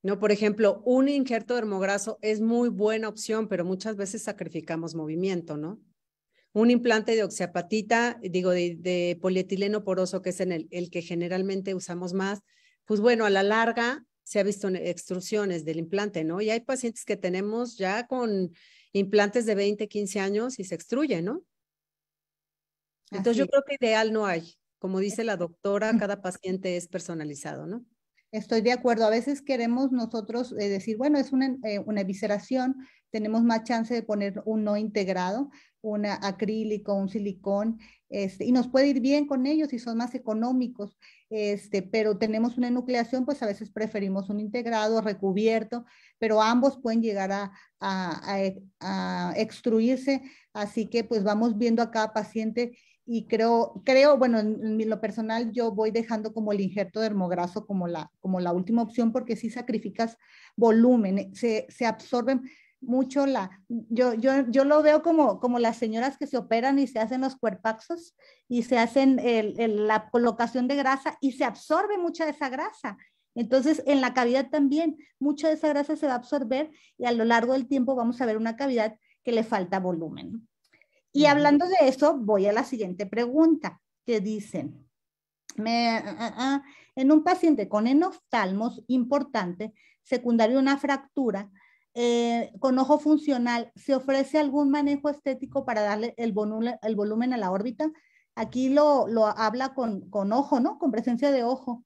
¿no? Por ejemplo, un injerto hermograso es muy buena opción, pero muchas veces sacrificamos movimiento, ¿no? Un implante de oxiapatita, digo, de, polietileno poroso, que es el, el, que generalmente usamos más, pues bueno, a la larga se ha visto extrusiones del implante, ¿no? Y hay pacientes que tenemos ya con implantes de 20, 15 años y se extruye, ¿no? Entonces yo creo que ideal no hay. Como dice la doctora, cada paciente es personalizado, ¿no? Estoy de acuerdo. A veces queremos nosotros eh, decir, bueno, es una, eh, visceración tenemos más chance de poner un no integrado, un acrílico, un silicón, este, y nos puede ir bien con ellos y son más económicos, este, pero tenemos una nucleación, pues a veces preferimos un integrado, recubierto, pero ambos pueden llegar a extruirse, así que pues vamos viendo a cada paciente y creo, creo bueno, en, lo personal yo voy dejando como el injerto de hermograso como la, como la última opción porque si sacrificas volumen, se, se mucho la, yo, yo, yo lo veo como, como las señoras que se operan y se hacen los cuerpaxos y se hacen la colocación de grasa y se absorbe mucha de esa grasa. Entonces, en la cavidad también, mucha de esa grasa se va a absorber y a lo largo del tiempo vamos a ver una cavidad que le falta volumen. Y hablando de eso, voy a la siguiente pregunta, que dicen, ah, ah, ah, en un paciente con enoftalmos importante, secundario a una fractura, eh, con ojo funcional, ¿se ofrece algún manejo estético para darle el, volumen, a la órbita? Aquí lo, habla con, ojo, ¿no? Con presencia de ojo.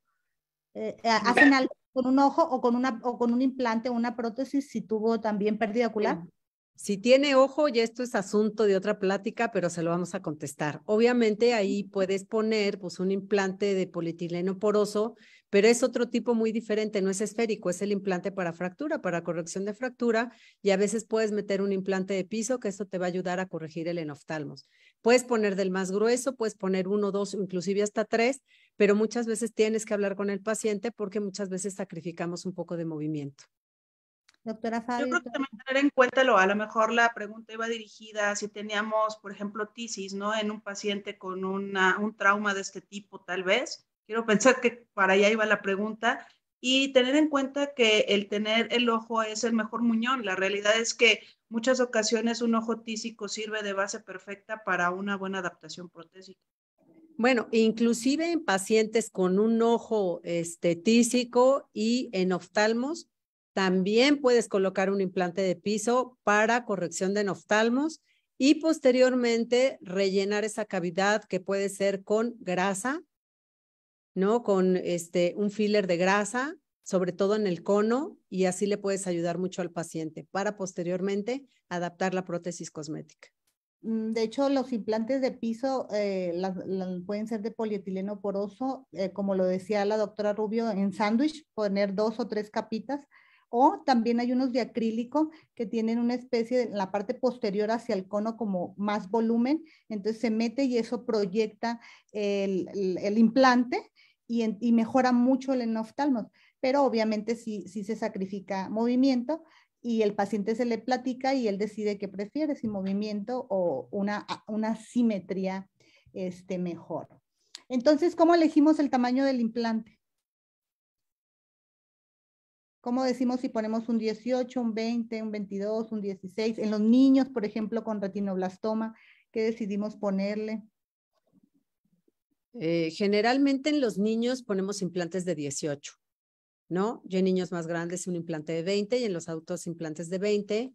Eh, eh, ¿Hacen algo con un ojo o con, una, o con un implante o una prótesis si tuvo también pérdida ocular? Si tiene ojo, ya esto es asunto de otra plática, pero se lo vamos a contestar. Obviamente ahí puedes poner pues, un implante de polietileno poroso, pero es otro tipo muy diferente, no es esférico, es el implante para fractura, para corrección de fractura, y a veces puedes meter un implante de piso, que eso te va a ayudar a corregir el enoftalmos. Puedes poner del más grueso, puedes poner uno, dos, inclusive hasta tres, pero muchas veces tienes que hablar con el paciente porque muchas veces sacrificamos un poco de movimiento. Doctora Yo creo que también tener en cuenta a lo mejor la pregunta iba dirigida si teníamos, por ejemplo, tisis, ¿no? En un paciente con un trauma de este tipo, tal vez. Quiero pensar que para allá iba la pregunta. Y tener en cuenta que el tener el ojo es el mejor muñón. La realidad es que muchas ocasiones un ojo tísico sirve de base perfecta para una buena adaptación protésica. Bueno, inclusive en pacientes con un ojo este, tísico y en oftalmos, también puedes colocar un implante de piso para corrección de noftalmos y posteriormente rellenar esa cavidad que puede ser con grasa, ¿no? Con este un filler de grasa, sobre todo en el cono, y así le puedes ayudar mucho al paciente para posteriormente adaptar la prótesis cosmética. Mm, de hecho, los implantes de piso eh, pueden ser de polietileno poroso, eh, como lo decía la doctora Rubio, en sándwich, poner dos o tres capitas o también hay unos de acrílico que tienen una especie de, la parte posterior hacia el cono como más volumen, entonces se mete y eso proyecta el, implante y, mejora mucho el enoftalmos. Pero obviamente sí, se sacrifica movimiento, y el paciente se le platica y él decide qué prefiere, si movimiento o una, una simetría este, mejor. Entonces, ¿cómo elegimos el tamaño del implante? ¿Cómo decimos si ponemos un 18, un 20, un 22, un 16? En los niños, por ejemplo, con retinoblastoma, ¿qué decidimos ponerle? Eh, generalmente en los niños ponemos implantes de 18, ¿no? Yo en niños más grandes un implante de 20 y en los adultos implantes de 20.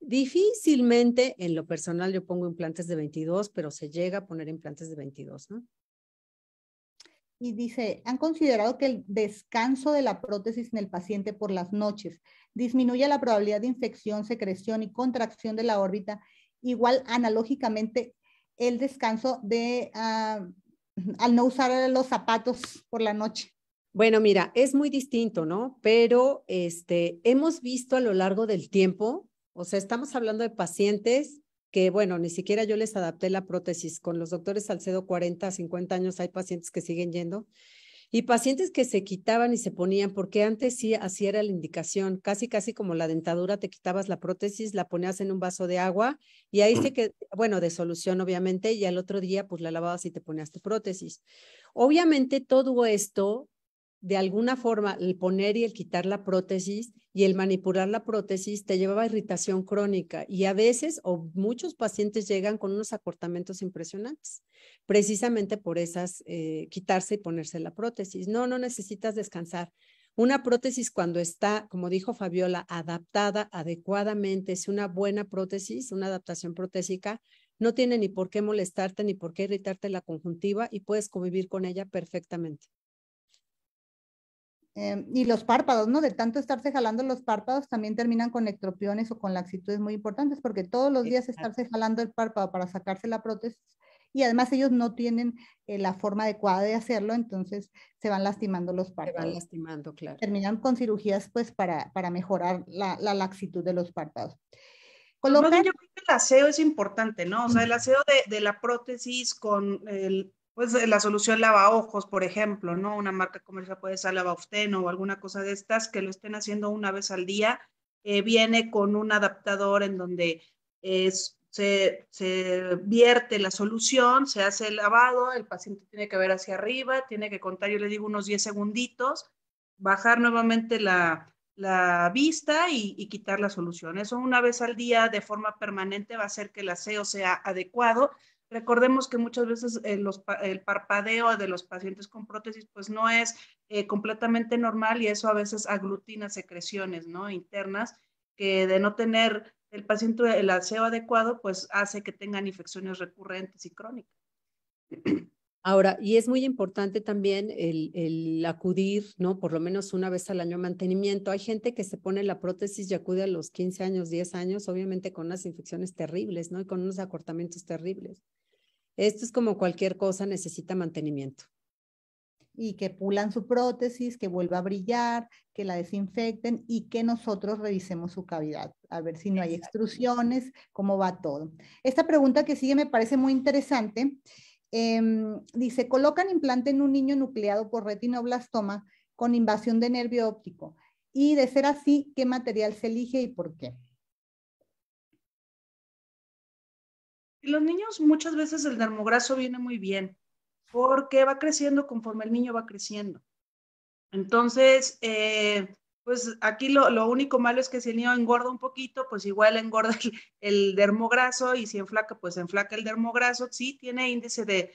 Difícilmente en lo personal yo pongo implantes de 22, pero se llega a poner implantes de 22, ¿no? y dice, han considerado que el descanso de la prótesis en el paciente por las noches disminuye la probabilidad de infección, secreción y contracción de la órbita, igual analógicamente el descanso de ah, al no usar los zapatos por la noche. Bueno, mira, es muy distinto, ¿no? Pero este hemos visto a lo largo del tiempo, o sea, estamos hablando de pacientes que bueno, ni siquiera yo les adapté la prótesis. Con los doctores Salcedo, 40, 50 años, hay pacientes que siguen yendo. Y pacientes que se quitaban y se ponían, porque antes sí, así era la indicación, casi, casi como la dentadura, te quitabas la prótesis, la ponías en un vaso de agua y ahí se mm. que, bueno, de solución obviamente, y al otro día pues la lavabas y te ponías tu prótesis. Obviamente todo esto de alguna forma el poner y el quitar la prótesis y el manipular la prótesis te llevaba a irritación crónica y a veces o muchos pacientes llegan con unos acortamientos impresionantes, precisamente por esas eh, quitarse y ponerse la prótesis. No, no necesitas descansar. Una prótesis cuando está, como dijo Fabiola, adaptada adecuadamente, es una buena prótesis, una adaptación protésica, no tiene ni por qué molestarte ni por qué irritarte la conjuntiva y puedes convivir con ella perfectamente. Em, y los párpados, ¿no? De tanto estarse jalando los párpados, también terminan con ectropiones o con laxitudes muy importantes, porque todos los días estarse jalando el párpado para sacarse la prótesis, y además ellos no tienen eh, la forma adecuada de hacerlo, entonces se van lastimando los párpados. Se van lastimando, claro. Terminan con cirugías, pues, para, mejorar la, laxitud de los párpados. Pues, Colocar... yo creo que el aseo es importante, ¿no? O sea, el aseo de la prótesis con el, pues eh, la solución lava ojos, por ejemplo, ¿no? Una marca comercial puede ser lavaofteno o alguna cosa de estas que lo estén haciendo una vez al día. Eh, viene con un adaptador en donde se, vierte la solución, se hace el lavado, el paciente tiene que ver hacia arriba, tiene que contar, yo le digo, unos 10 segunditos, bajar nuevamente la, vista y, y, quitar la solución. Eso una vez al día de forma permanente va a hacer que el aseo sea adecuado Recordemos que muchas veces eh, el parpadeo de los pacientes con prótesis pues no es eh, completamente normal y eso a veces aglutina secreciones internas que de no tener el paciente el aseo adecuado pues hace que tengan infecciones recurrentes y crónicas. Ahora, y es muy importante también el, el, acudir, ¿no? Por lo menos una vez al año mantenimiento. Hay gente que se pone la prótesis y acude a los 15 años, 10 años, obviamente con unas infecciones terribles, ¿no? Y con unos acortamientos terribles. Esto es como cualquier cosa, necesita mantenimiento. Y que pulan su prótesis, que vuelva a brillar, que la desinfecten y que nosotros revisemos su cavidad, a ver si no hay extrusiones, cómo va todo. Esta pregunta que sigue me parece muy interesante. Em, dice, colocan implante en un niño nucleado por retinoblastoma con invasión de nervio óptico. Y de ser así, ¿qué material se elige y por qué? Y los niños muchas veces el dermograso viene muy bien porque va creciendo conforme el niño va creciendo. Entonces, eh, pues aquí lo, único malo es que si el niño engorda un poquito, pues igual engorda el, dermograso y si enflaca, pues enflaca el dermograso. Sí, tiene índice de,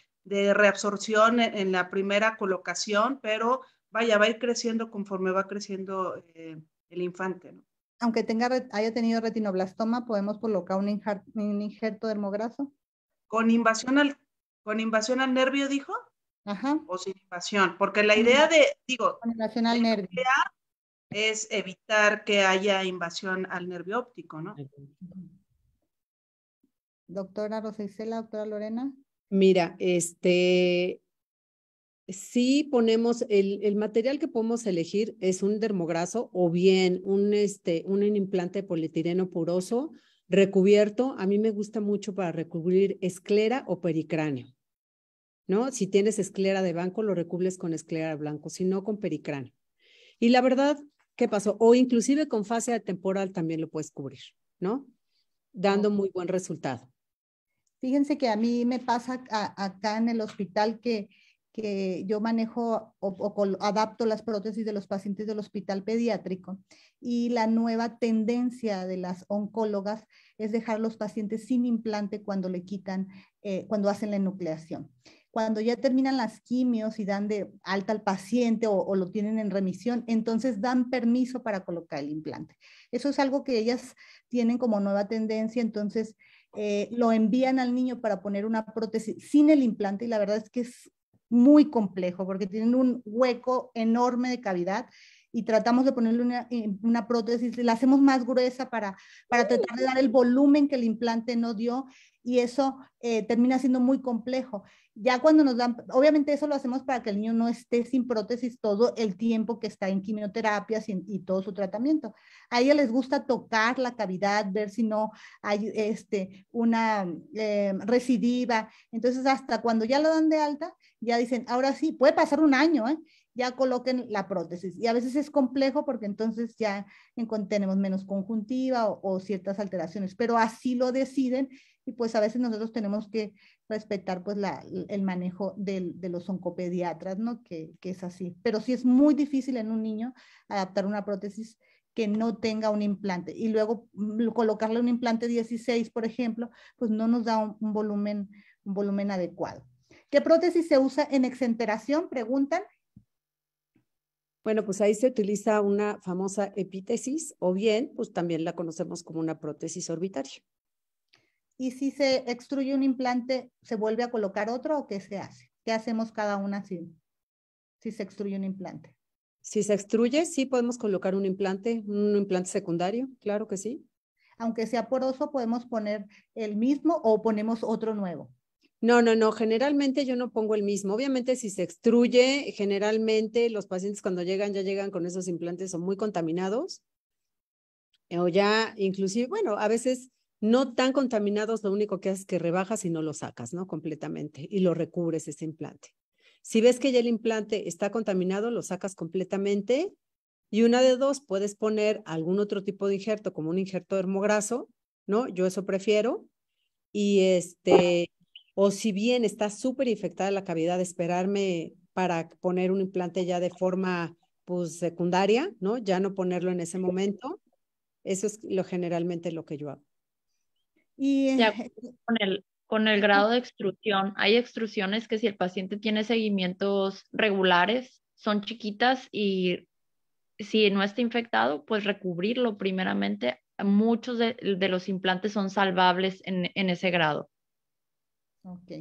reabsorción en, la primera colocación, pero vaya, va a ir creciendo conforme va creciendo eh, el infante. ¿no? aunque tenga, haya tenido retinoblastoma, podemos colocar un, injerto, un ¿Con invasión, al, ¿Con invasión al nervio, dijo? Ajá. O sin invasión, porque la idea de, digo, con invasión al nervio. es evitar que haya invasión al nervio óptico, ¿no? Doctora Isela, doctora Lorena. Mira, este, si ponemos el, material que podemos elegir es un dermograso o bien un, este, un implante de polietileno poroso recubierto. A mí me gusta mucho para recubrir esclera o pericráneo. ¿No? Si tienes esclera de banco, lo recubres con esclera blanco, si no con pericráneo. Y la verdad, ¿qué pasó? O inclusive con fase temporal también lo puedes cubrir, ¿no? Dando muy buen resultado. Fíjense que a mí me pasa acá en el hospital que que yo manejo o, adapto las prótesis de los pacientes del hospital pediátrico y la nueva tendencia de las oncólogas es dejar los pacientes sin implante cuando le quitan, eh, cuando hacen la enucleación. Cuando ya terminan las quimios y dan de alta al paciente o, lo tienen en remisión, entonces dan permiso para colocar el implante. Eso es algo que ellas tienen como nueva tendencia, entonces eh, lo envían al niño para poner una prótesis sin el implante y la verdad es que es muy complejo porque tienen un hueco enorme de cavidad y tratamos de ponerle una, eh, una prótesis, la hacemos más gruesa para, para tratar de dar el volumen que el implante no dio y eso eh, termina siendo muy complejo. Ya cuando nos dan, obviamente eso lo hacemos para que el niño no esté sin prótesis todo el tiempo que está en quimioterapia y, todo su tratamiento. A ella les gusta tocar la cavidad, ver si no hay este, una eh, recidiva. Entonces, hasta cuando ya lo dan de alta, ya dicen, ahora sí, puede pasar un año, ¿eh? ya coloquen la prótesis. Y a veces es complejo porque entonces ya tenemos menos conjuntiva o, ciertas alteraciones, pero así lo deciden y pues a veces nosotros tenemos que respetar pues el manejo de los oncopediatras, ¿no? Que, es así. Pero sí es muy difícil en un niño adaptar una prótesis que no tenga un implante y luego mm, colocarle un implante 16, por ejemplo, pues no nos da un volumen, un volumen adecuado. ¿Qué prótesis se usa en exenteración? Preguntan. Bueno, pues ahí se utiliza una famosa epítesis o bien, pues también la conocemos como una prótesis orbitaria. ¿Y si se extruye un implante, se vuelve a colocar otro o qué se hace? ¿Qué hacemos cada una si, si se extruye un implante? Si se extruye, sí podemos colocar un implante, un implante secundario, claro que sí. Aunque sea poroso, podemos poner el mismo o ponemos otro nuevo. No, no, no, generalmente yo no pongo el mismo. Obviamente si se extruye, generalmente los pacientes cuando llegan ya llegan con esos implantes son muy contaminados eh, o ya inclusive, bueno, a veces no tan contaminados, lo único que haces es que rebajas y no lo sacas, ¿no? Completamente y lo recubres ese implante. Si ves que ya el implante está contaminado, lo sacas completamente y una de dos, puedes poner algún otro tipo de injerto, como un injerto hermograso, ¿no? Yo eso prefiero. Y este, o si bien está súper infectada la cavidad, esperarme para poner un implante ya de forma pues secundaria, ¿no? Ya no ponerlo en ese momento. Eso es lo generalmente lo que yo hago. Y eh, con el con el grado de extrusión, hay extrusiones que si el paciente tiene seguimientos regulares, son chiquitas y si no está infectado, pues recubrirlo primeramente. Muchos de, los implantes son salvables en ese grado. Ok.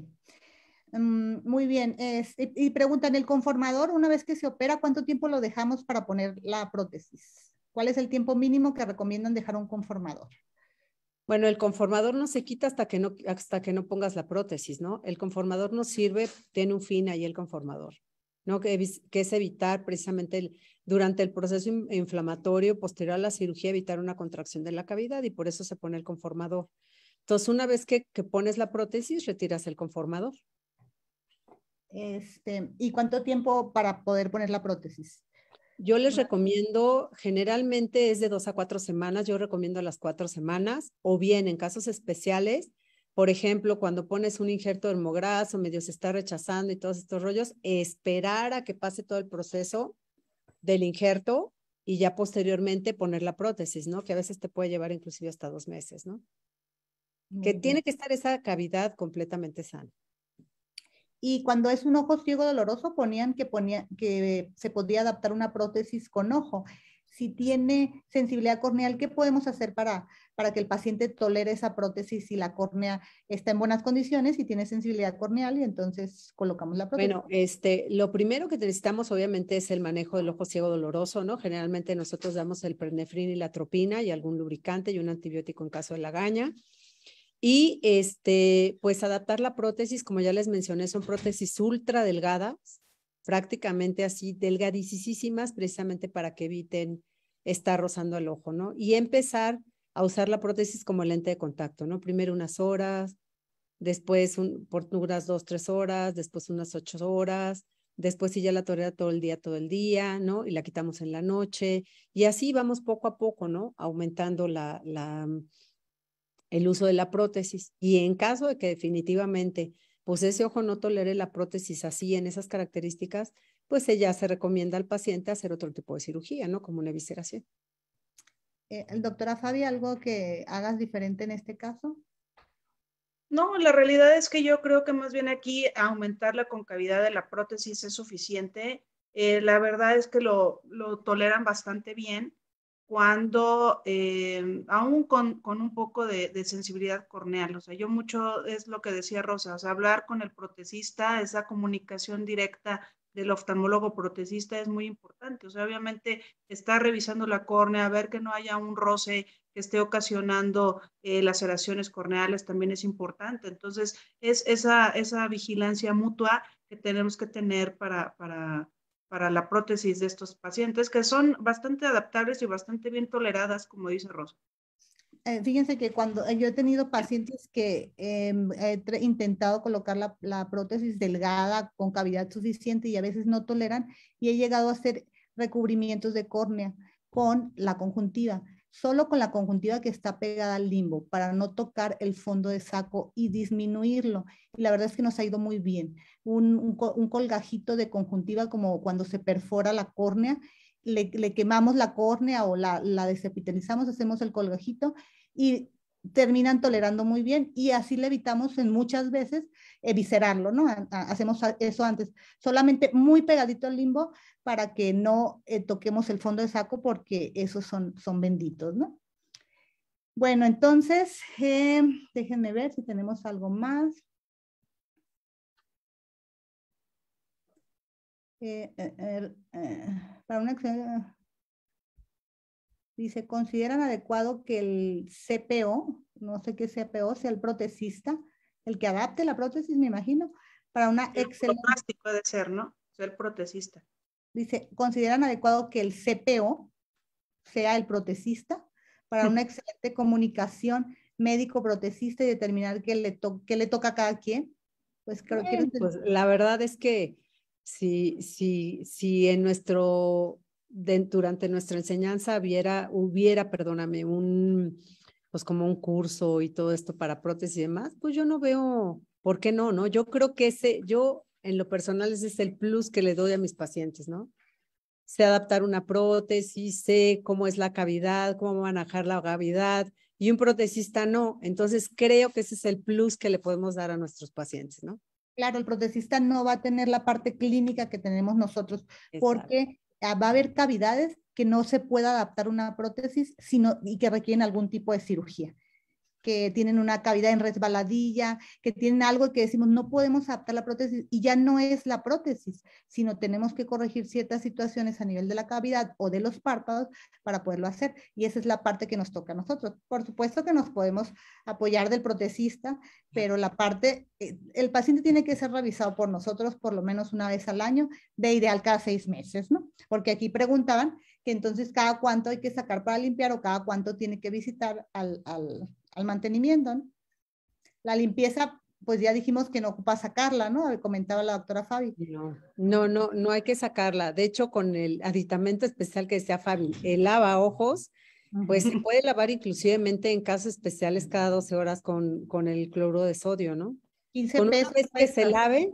Mm, muy bien. y, preguntan, ¿el conformador una vez que se opera, cuánto tiempo lo dejamos para poner la prótesis? ¿Cuál es el tiempo mínimo que recomiendan dejar un conformador? Bueno, el conformador no se quita hasta que no, hasta que no pongas la prótesis, ¿no? El conformador no sirve, tiene un fin ahí el conformador, ¿no? Que, es evitar precisamente durante el proceso inflamatorio posterior a la cirugía, evitar una contracción de la cavidad y por eso se pone el conformador. Entonces, una vez que, pones la prótesis, retiras el conformador. Este, ¿Y cuánto tiempo para poder poner la prótesis? Yo les recomiendo, generalmente es de dos a cuatro semanas, yo recomiendo las cuatro semanas, o bien en casos especiales, por ejemplo, cuando pones un injerto de o medio se está rechazando y todos estos rollos, esperar a que pase todo el proceso del injerto y ya posteriormente poner la prótesis, ¿no? Que a veces te puede llevar inclusive hasta dos meses, ¿no? que tiene que estar esa cavidad completamente sana. Y cuando es un ojo ciego doloroso, ponían que, ponía, que se podía adaptar una prótesis con ojo. Si tiene sensibilidad corneal, ¿qué podemos hacer para, para que el paciente tolere esa prótesis si la córnea está en buenas condiciones y tiene sensibilidad corneal? Y entonces colocamos la prótesis. Bueno, este, lo primero que necesitamos obviamente es el manejo del ojo ciego doloroso, ¿no? Generalmente nosotros damos el prenefrin y la tropina y algún lubricante y un antibiótico en caso de la gaña. Y este, pues adaptar la prótesis, como ya les mencioné, son prótesis ultra delgadas, prácticamente así delgadísimas, precisamente para que eviten estar rozando el ojo, ¿no? Y empezar a usar la prótesis como lente de contacto, ¿no? Primero unas horas, después un, por unas dos, tres horas, después unas ocho horas, después si ya la tolera todo el día, todo el día, ¿no? Y la quitamos en la noche, y así vamos poco a poco, ¿no? Aumentando la el uso de la prótesis. Y en caso de que definitivamente pues ese ojo no tolere la prótesis así en esas características, pues ella se recomienda al paciente hacer otro tipo de cirugía, ¿no? Como una evisceración. Eh, doctora Fabi, ¿algo que hagas diferente en este caso? No, la realidad es que yo creo que más bien aquí aumentar la concavidad de la prótesis es suficiente. Eh, la verdad es que lo, lo toleran bastante bien cuando, eh, aún con, un poco de, sensibilidad corneal, o sea, yo mucho es lo que decía Rosa, o sea, hablar con el protecista, esa comunicación directa del oftalmólogo protecista es muy importante, o sea, obviamente estar revisando la córnea, ver que no haya un roce que esté ocasionando eh, laceraciones corneales también es importante, entonces es esa, esa vigilancia mutua que tenemos que tener para, para para la prótesis de estos pacientes, que son bastante adaptables y bastante bien toleradas, como dice Rosa. Eh, fíjense que cuando eh, yo he tenido pacientes que em, he intentado colocar la, la, prótesis delgada con cavidad suficiente y a veces no toleran, y he llegado a hacer recubrimientos de córnea con la conjuntiva solo con la conjuntiva que está pegada al limbo para no tocar el fondo de saco y disminuirlo. Y la verdad es que nos ha ido muy bien. Un, colgajito de conjuntiva como cuando se perfora la córnea, le, quemamos la córnea o la, la desepitalizamos, hacemos el colgajito y terminan tolerando muy bien y así le evitamos en muchas veces eviscerarlo, eh, ¿no? hacemos eso antes, solamente muy pegadito al limbo para que no eh, toquemos el fondo de saco porque esos son, son benditos, ¿no? Bueno, entonces, eh, déjenme ver si tenemos algo más. para una Dice, ¿consideran adecuado que el CPO, no sé qué CPO, sea el protecista, el que adapte la prótesis, me imagino, para una excelente... Plástico de ser, ¿no? Ser protecista. Dice, ¿consideran adecuado que el CPO sea el protecista para una excelente comunicación médico protesista y determinar qué le, le toca a cada quien? Pues creo que... Pues, la verdad es que sí, sí, si en nuestro durante nuestra enseñanza hubiera, hubiera, perdóname, un, pues como un curso y todo esto para prótesis y demás, pues yo no veo, ¿por qué no? no? Yo creo que ese, yo en lo personal ese es el plus que le doy a mis pacientes, ¿no? Sé adaptar una prótesis, sé cómo es la cavidad, cómo manejar la cavidad, y un protecista no. Entonces creo que ese es el plus que le podemos dar a nuestros pacientes, ¿no? Claro, el protecista no va a tener la parte clínica que tenemos nosotros, porque Ah, va a haber cavidades que no se pueda adaptar una prótesis sino, y que requieren algún tipo de cirugía que tienen una cavidad en resbaladilla, que tienen algo que decimos no podemos adaptar la prótesis y ya no es la prótesis, sino tenemos que corregir ciertas situaciones a nivel de la cavidad o de los párpados para poderlo hacer. Y esa es la parte que nos toca a nosotros. Por supuesto que nos podemos apoyar del protesista, pero la parte, eh, el paciente tiene que ser revisado por nosotros por lo menos una vez al año, de ideal cada seis meses, ¿no? Porque aquí preguntaban que entonces cada cuánto hay que sacar para limpiar o cada cuánto tiene que visitar al al mantenimiento. La limpieza, pues ya dijimos que no ocupa sacarla, ¿no? Comentaba la doctora Fabi. No, no, no, hay que sacarla. De hecho, con el aditamento especial que decía Fabi, el lava ojos, pues se puede lavar inclusivemente en casos especiales cada 12 horas con, con el cloro de sodio, ¿no? 15 con que se lave,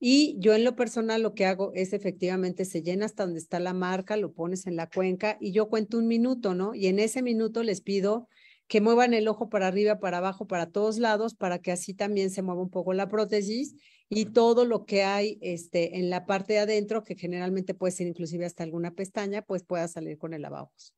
y yo en lo personal lo que hago es efectivamente se llena hasta donde está la marca, lo pones en la cuenca y yo cuento un minuto, ¿no? Y en ese minuto les pido que muevan el ojo para arriba, para abajo, para todos lados, para que así también se mueva un poco la prótesis y todo lo que hay este, en la parte de adentro, que generalmente puede ser inclusive hasta alguna pestaña, pues pueda salir con el lavajos.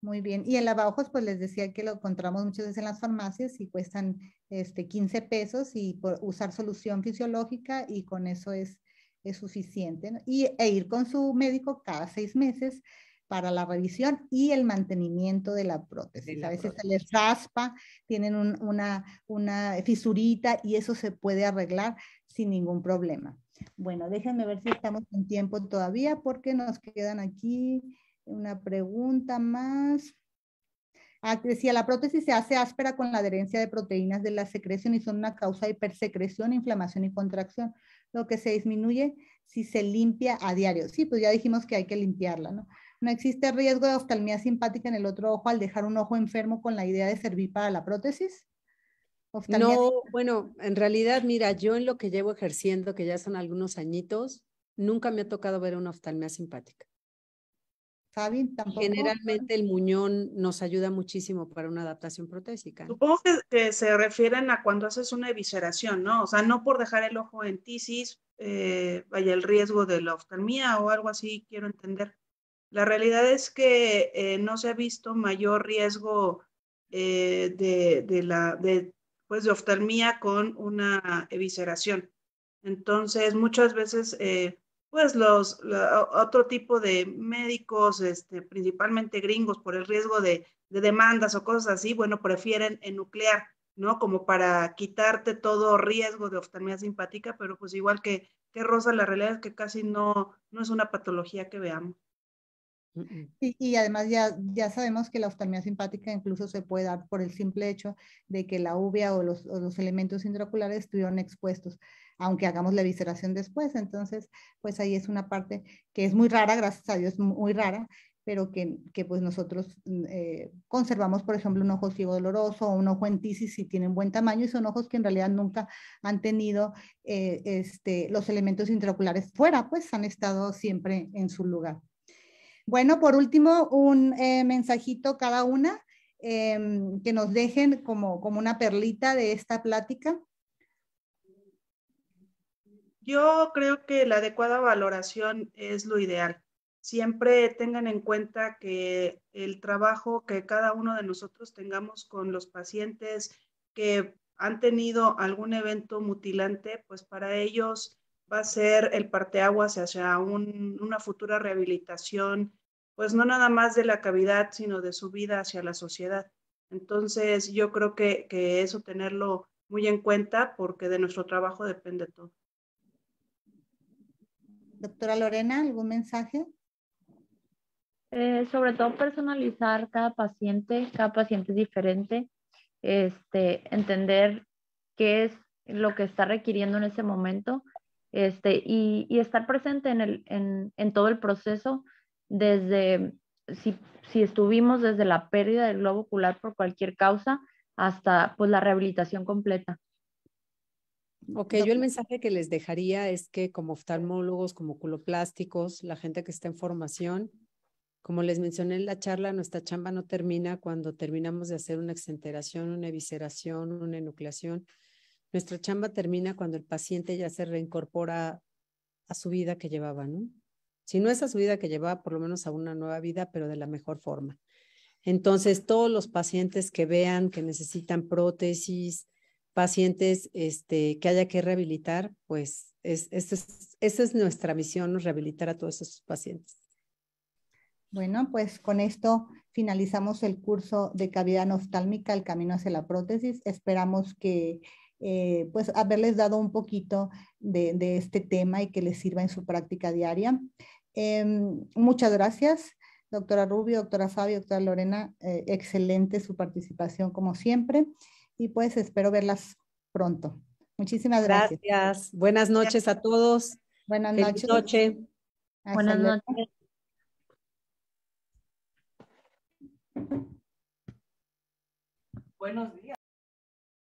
Muy bien, y el lavajos, pues les decía que lo encontramos muchas veces en las farmacias y cuestan este, 15 pesos y por usar solución fisiológica y con eso es, es suficiente. Y, e ir con su médico cada seis meses para la revisión y el mantenimiento de la prótesis. a veces se les raspa, tienen una, fisurita y eso se puede arreglar sin ningún problema. Bueno, déjenme ver si estamos en tiempo todavía porque nos quedan aquí una pregunta más. Ah, decía, la prótesis se hace áspera con la adherencia de proteínas de la secreción y son una causa de hipersecreción, inflamación y contracción, lo que se disminuye si se limpia a diario. Sí, pues ya dijimos que hay que limpiarla, ¿no? No existe riesgo de oftalmía simpática en el otro ojo al dejar un ojo enfermo con la idea de servir para la prótesis. no, bueno, en realidad, mira, yo en lo que llevo ejerciendo, que ya son algunos añitos, nunca me ha tocado ver una oftalmía simpática. Fabi, Generalmente el muñón nos ayuda muchísimo para una adaptación protésica. Supongo que, se refieren a cuando haces una evisceración, ¿no? O sea, no por dejar el ojo en tisis, eh, vaya el riesgo de la oftalmía o algo así, quiero entender. La realidad es que eh, no se ha visto mayor riesgo eh, de, pues, de oftalmía con una evisceración. Entonces, muchas veces, eh, pues los otro tipo de médicos, este, principalmente gringos, por el riesgo de, demandas o cosas así, bueno, prefieren nuclear, ¿no? Como para quitarte todo riesgo de oftalmía simpática, pero pues igual que, que Rosa, la realidad es que casi no, no es una patología que veamos. Y, además ya, sabemos que la oftalmia simpática incluso se puede dar por el simple hecho de que la uvea o los, elementos intraoculares estuvieron expuestos, aunque hagamos la visceración después. Entonces, pues ahí es una parte que es muy rara, gracias a Dios, muy rara, pero que, pues nosotros mm, eh, conservamos, por ejemplo, un ojo ciego doloroso o un ojo en tisis si tienen buen tamaño y son ojos que en realidad nunca han tenido eh, este, los elementos intraoculares fuera, pues han estado siempre en su lugar. Bueno, por último, un eh, mensajito cada una em, que nos dejen como, una perlita de esta plática. Yo creo que la adecuada valoración es lo ideal. Siempre tengan en cuenta que el trabajo que cada uno de nosotros tengamos con los pacientes que han tenido algún evento mutilante, pues para ellos va a ser el parteaguas hacia una futura rehabilitación pues no nada más de la cavidad, sino de su vida hacia la sociedad. Entonces, yo creo que, que eso tenerlo muy en cuenta porque de nuestro trabajo depende todo. Doctora Lorena, ¿algún mensaje? Eh, sobre todo personalizar cada paciente, cada paciente es diferente, este, entender qué es lo que está requiriendo en ese momento este, y, estar presente en todo el proceso desde si, estuvimos desde la pérdida del globo ocular por cualquier causa hasta pues la rehabilitación completa. Ok, yo el mensaje que les dejaría es que como oftalmólogos, como oculoplásticos, la gente que está en formación, como les mencioné en la charla, nuestra chamba no termina cuando terminamos de hacer una exenteración, una evisceración, una enucleación. Nuestra chamba termina cuando el paciente ya se reincorpora a su vida que llevaba, ¿no? si no esa vida que lleva por lo menos a una nueva vida, pero de la mejor forma. Entonces, todos los pacientes que vean que necesitan prótesis, pacientes este, que haya que rehabilitar, pues es, esa es nuestra misión, rehabilitar a todos esos pacientes. Bueno, pues con esto finalizamos el curso de cavidad nostálmica, el camino hacia la prótesis. Esperamos que eh, pues haberles dado un poquito de, este tema y que les sirva en su práctica diaria. Em, muchas gracias, doctora Rubio, doctora Fabio, doctora Lorena. Eh, excelente su participación como siempre y pues espero verlas pronto. Muchísimas gracias. Gracias. Buenas noches a todos. Buenas noches. Buenas noches. Buenos días.